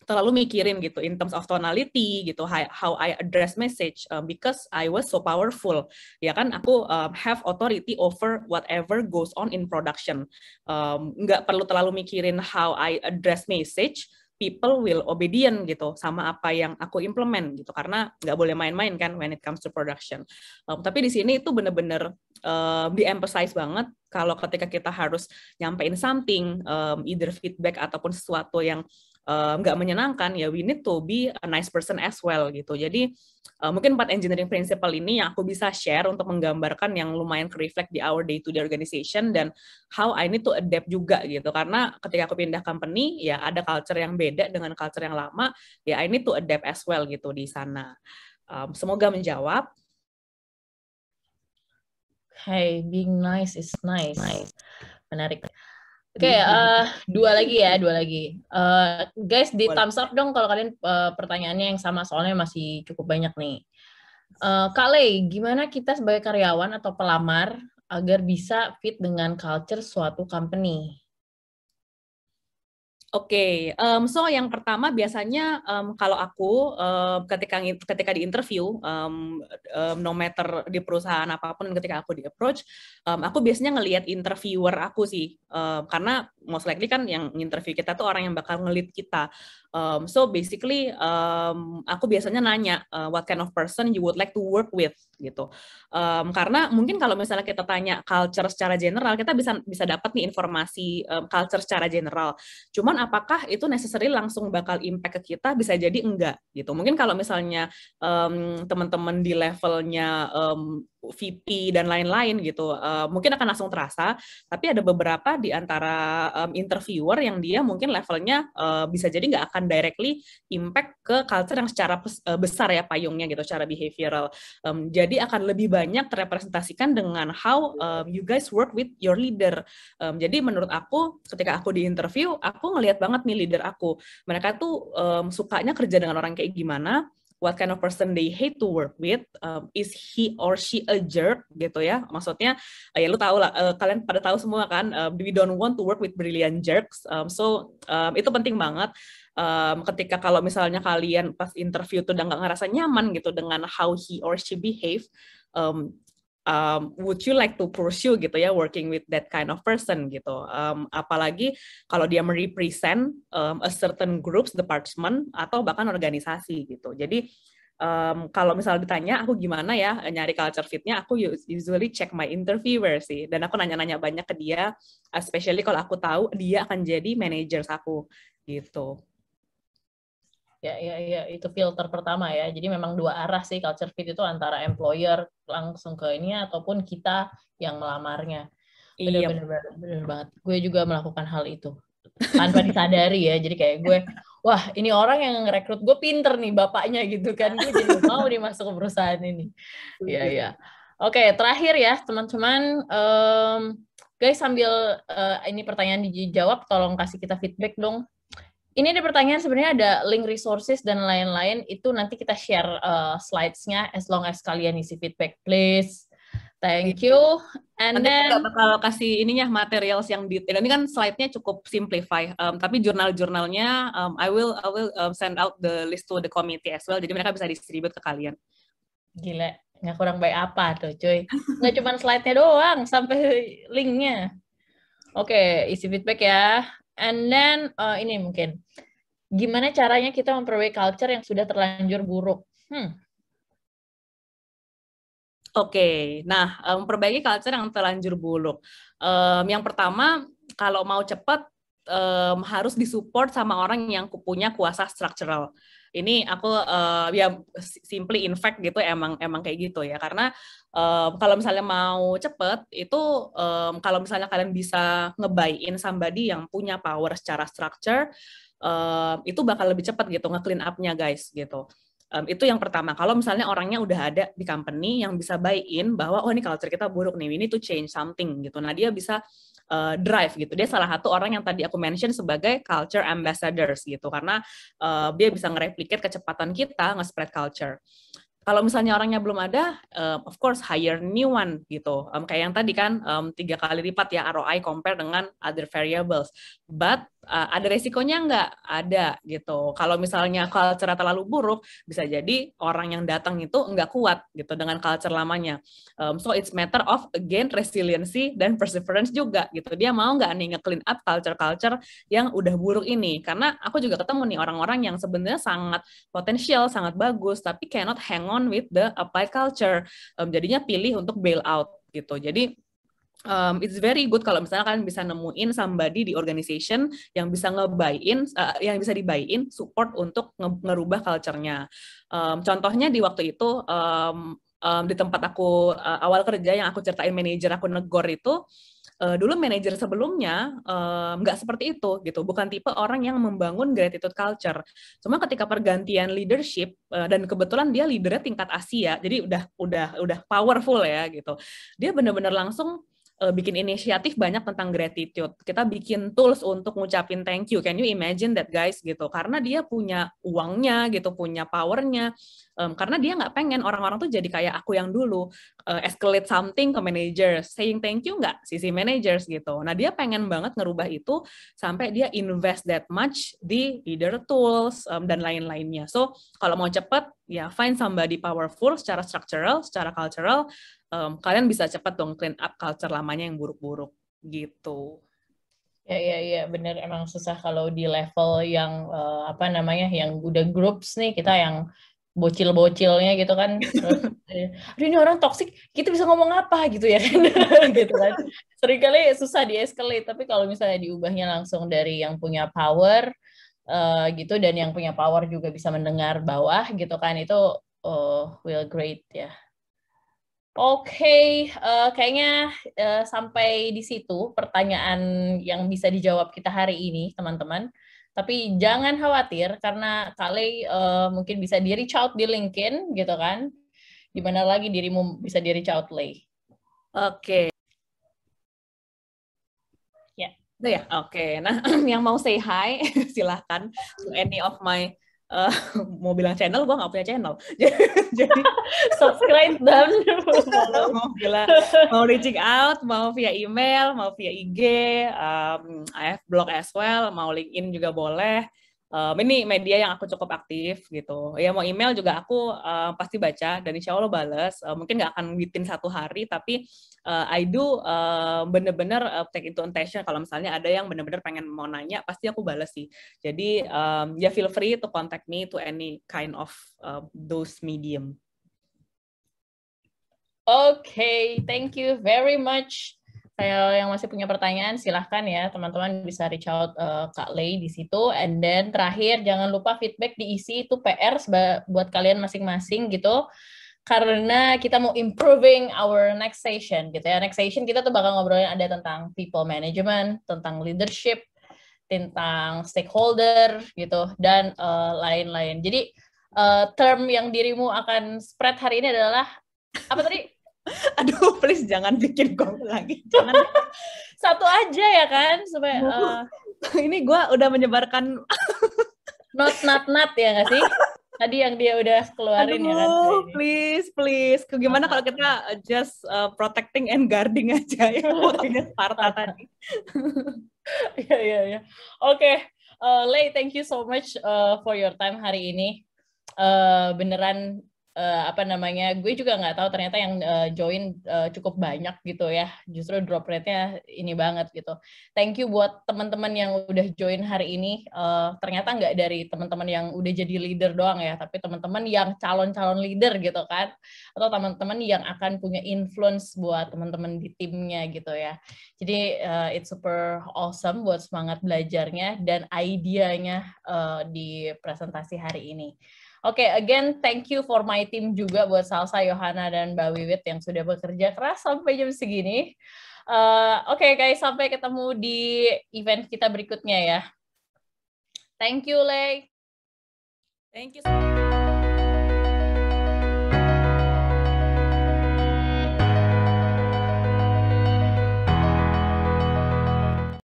terlalu mikirin gitu in terms of tonality gitu how I address message um, because I was so powerful ya kan aku um, have authority over whatever goes on in production um, nggak perlu terlalu mikirin how I address message people will obedient gitu sama apa yang aku implement gitu karena nggak boleh main-main kan when it comes to production. Um, tapi di sini itu bener-bener um, di-emphasize banget kalau ketika kita harus nyampein something, um, either feedback ataupun sesuatu yang Eh, nggak uh, menyenangkan ya we need to be a nice person as well gitu jadi uh, mungkin empat engineering principle ini yang aku bisa share untuk menggambarkan yang lumayan reflect di our day to day organization dan how I need to adapt juga gitu karena ketika aku pindah company ya ada culture yang beda dengan culture yang lama ya I need to adapt as well gitu di sana um, semoga menjawab Hey, being nice is nice. nice. Menarik, Oke, okay, uh, eh, dua lagi ya, dua lagi. Uh, guys, di thumbs up dong kalau kalian uh, pertanyaannya yang sama, soalnya masih cukup banyak nih. Uh, Kak Lei, gimana kita sebagai karyawan atau pelamar agar bisa fit dengan culture suatu company? Oke, okay. um, so yang pertama biasanya um, kalau aku um, ketika ketika di interview, um, um, no matter di perusahaan apapun ketika aku di approach, um, aku biasanya ngelihat interviewer aku sih, um, karena most likely kan yang interview kita tuh orang yang bakal ngelit kita. Um, so basically, um, aku biasanya nanya uh, what kind of person you would like to work with gitu. Um, karena mungkin kalau misalnya kita tanya culture secara general, kita bisa bisa dapat nih informasi um, culture secara general. Cuman apakah itu necessary langsung bakal impact ke kita? Bisa jadi enggak gitu. Mungkin kalau misalnya um, teman-teman di levelnya um, VP dan lain-lain gitu. Uh, mungkin akan langsung terasa, tapi ada beberapa di antara um, interviewer yang dia mungkin levelnya uh, bisa jadi nggak akan directly impact ke culture yang secara eh, besar ya payungnya gitu, secara behavioral. Um, jadi akan lebih banyak terrepresentasikan dengan how um, you guys work with your leader. Um, jadi menurut aku, ketika aku di interview, aku ngelihat banget nih leader aku. Mereka tuh um, sukanya kerja dengan orang kayak gimana, what kind of person they hate to work with, um, is he or she a jerk gitu ya. Maksudnya uh, ya lu tau lah uh, kalian pada tahu semua kan uh, we don't want to work with brilliant jerks. Um, so um, itu penting banget um, ketika kalau misalnya kalian pas interview tuh udah nggak ngerasa nyaman gitu dengan how he or she behave um, um, would you like to pursue gitu ya working with that kind of person gitu um, apalagi kalau dia merepresent um, a certain groups department atau bahkan organisasi gitu jadi um, kalau misalnya ditanya aku gimana ya nyari culture fitnya, aku usually check my interviewer sih. Dan aku nanya-nanya banyak ke dia, especially kalau aku tahu dia akan jadi managers aku gitu ya, ya, ya itu filter pertama ya. Jadi memang dua arah sih culture fit itu antara employer langsung ke ini ataupun kita yang melamarnya. Bener, iya, bener, bener, bener banget. Gue juga melakukan hal itu tanpa disadari ya. Jadi kayak gue, wah ini orang yang ngerekrut gue pinter nih bapaknya gitu kan. Gue jadi mau nih masuk ke perusahaan ini. Iya, iya. Oke, okay, terakhir ya teman-teman. Um, guys sambil uh, ini pertanyaan dijawab, tolong kasih kita feedback dong ini ada pertanyaan sebenarnya ada link resources dan lain-lain itu nanti kita share uh, slides-nya as long as kalian isi feedback please. Thank iya. you. And Nanti then kita bakal kasih ininya materials yang detail. Ini kan slide-nya cukup simplify. Um, tapi jurnal-jurnalnya um, I will I will send out the list to the committee as well. Jadi mereka bisa distribute ke kalian. Gila, nggak kurang baik apa tuh, cuy. Nggak cuma slide-nya doang, sampai link-nya. Oke, okay, isi feedback ya. And then uh, ini mungkin gimana caranya kita memperbaiki culture yang sudah terlanjur buruk? Hmm. Oke, okay. nah uh, memperbaiki culture yang terlanjur buruk. Um, yang pertama, kalau mau cepat um, harus disupport sama orang yang punya kuasa struktural ini aku uh, ya simply in fact gitu emang emang kayak gitu ya karena um, kalau misalnya mau cepet itu um, kalau misalnya kalian bisa ngebayin somebody yang punya power secara structure um, itu bakal lebih cepet gitu nge-clean up-nya guys gitu. Um, itu yang pertama. Kalau misalnya orangnya udah ada di company yang bisa buy in bahwa oh ini culture kita buruk nih, ini to change something gitu. Nah, dia bisa uh, drive gitu. Dia salah satu orang yang tadi aku mention sebagai culture ambassadors gitu karena uh, dia bisa ngereplikat kecepatan kita nge-spread culture kalau misalnya orangnya belum ada, um, of course hire new one gitu. Um, kayak yang tadi kan um, tiga kali lipat ya ROI compare dengan other variables. But uh, ada resikonya nggak? Ada gitu. Kalau misalnya culture terlalu buruk, bisa jadi orang yang datang itu nggak kuat gitu dengan culture lamanya. Um, so it's matter of again resiliency dan perseverance juga gitu. Dia mau nggak nih nge-clean up culture-culture yang udah buruk ini? Karena aku juga ketemu nih orang-orang yang sebenarnya sangat potensial, sangat bagus, tapi cannot hang on on with the applied culture. Um, jadinya pilih untuk bail out gitu. Jadi um, it's very good kalau misalnya kalian bisa nemuin somebody di organization yang bisa ngebayin, in uh, eh, yang bisa dibayin support untuk nge ngerubah culture-nya. Um, contohnya di waktu itu um, um, di tempat aku uh, awal kerja yang aku ceritain manajer aku negor itu uh, dulu manajer sebelumnya nggak uh, seperti itu gitu bukan tipe orang yang membangun gratitude culture cuma ketika pergantian leadership uh, dan kebetulan dia leadernya tingkat Asia jadi udah udah udah powerful ya gitu dia benar-benar langsung eh, bikin inisiatif banyak tentang gratitude. Kita bikin tools untuk ngucapin thank you. Can you imagine that guys gitu? Karena dia punya uangnya gitu, punya powernya um, karena dia nggak pengen orang-orang tuh jadi kayak aku yang dulu uh, escalate something ke managers saying thank you nggak sisi managers gitu nah dia pengen banget ngerubah itu sampai dia invest that much di leader tools um, dan lain-lainnya so kalau mau cepet ya find somebody powerful secara structural secara cultural um, kalian bisa cepet dong clean up culture lamanya yang buruk-buruk gitu Ya, ya, ya, bener emang susah kalau di level yang uh, apa namanya yang udah groups nih kita yang bocil-bocilnya gitu kan [LAUGHS] eh, aduh ini orang toksik kita bisa ngomong apa gitu ya kan [LAUGHS] gitu kan seringkali susah di escalate tapi kalau misalnya diubahnya langsung dari yang punya power uh, gitu dan yang punya power juga bisa mendengar bawah gitu kan itu oh, will great ya Oke, okay, uh, eh, kayaknya uh, sampai di situ pertanyaan yang bisa dijawab kita hari ini, teman-teman. Tapi jangan khawatir karena kalian uh, eh, mungkin bisa di reach out di LinkedIn gitu kan. gimana lagi dirimu bisa di reach out Lay. Oke. Okay. Ya. Itu ya. Oke. Okay. Nah, [CLEARS THROAT] yang mau say hi [LAUGHS] silahkan to any of my uh, [LAUGHS] mau bilang channel gue nggak punya channel [LAUGHS] jadi, subscribe dan [LAUGHS] mau bilang mau reaching out mau via email mau via IG um, AF blog as well mau LinkedIn juga boleh Um, ini media yang aku cukup aktif gitu. Ya mau email juga aku uh, pasti baca dan insya Allah balas. Uh, eh, mungkin nggak akan within satu hari, tapi uh, I do eh, bener-bener uh, take into attention kalau misalnya ada yang bener-bener pengen mau nanya pasti aku balas sih jadi um, ya feel free to contact me to any kind of uh, those medium okay, thank you very much. Saya yang masih punya pertanyaan, silahkan ya teman-teman bisa reach out uh, Kak Lei di situ. And then terakhir, jangan lupa feedback diisi itu PR buat kalian masing-masing gitu karena kita mau improving our next session gitu ya. Next session kita tuh bakal ngobrolin ada tentang people management, tentang leadership, tentang stakeholder gitu dan lain eh, lain-lain. Jadi uh, term yang dirimu akan spread hari ini adalah apa tadi? [LAUGHS] Aduh, please jangan bikin gong lagi. [LAUGHS] Jangan satu aja ya kan supaya uh, [LAUGHS] ini gue udah menyebarkan not not not ya gak sih? tadi yang dia udah keluarin Aduh, ya kan. please, please. Gimana kalau kita uh, just uh, protecting and guarding [LAUGHS] aja ya otaknya Sparta tadi. [LAUGHS] Ya ya ya Oke, uh, Lei, thank you so much uh, for your time hari ini. Uh, beneran uh, apa namanya gue juga nggak tahu ternyata yang uh, join uh, cukup banyak gitu ya justru drop rate-nya ini banget gitu thank you buat teman-teman yang udah join hari ini uh, ternyata nggak dari teman-teman yang udah jadi leader doang ya tapi teman-teman yang calon-calon leader gitu kan atau teman-teman yang akan punya influence buat teman-teman di timnya gitu ya jadi uh, it's super awesome buat semangat belajarnya dan idenya uh, di presentasi hari ini. Oke, okay, again thank you for my team juga buat Salsa, Yohana dan Mbak Wiwit yang sudah bekerja keras sampai jam segini. Uh, Oke okay guys, sampai ketemu di event kita berikutnya ya. Thank you, Lei. Thank you. So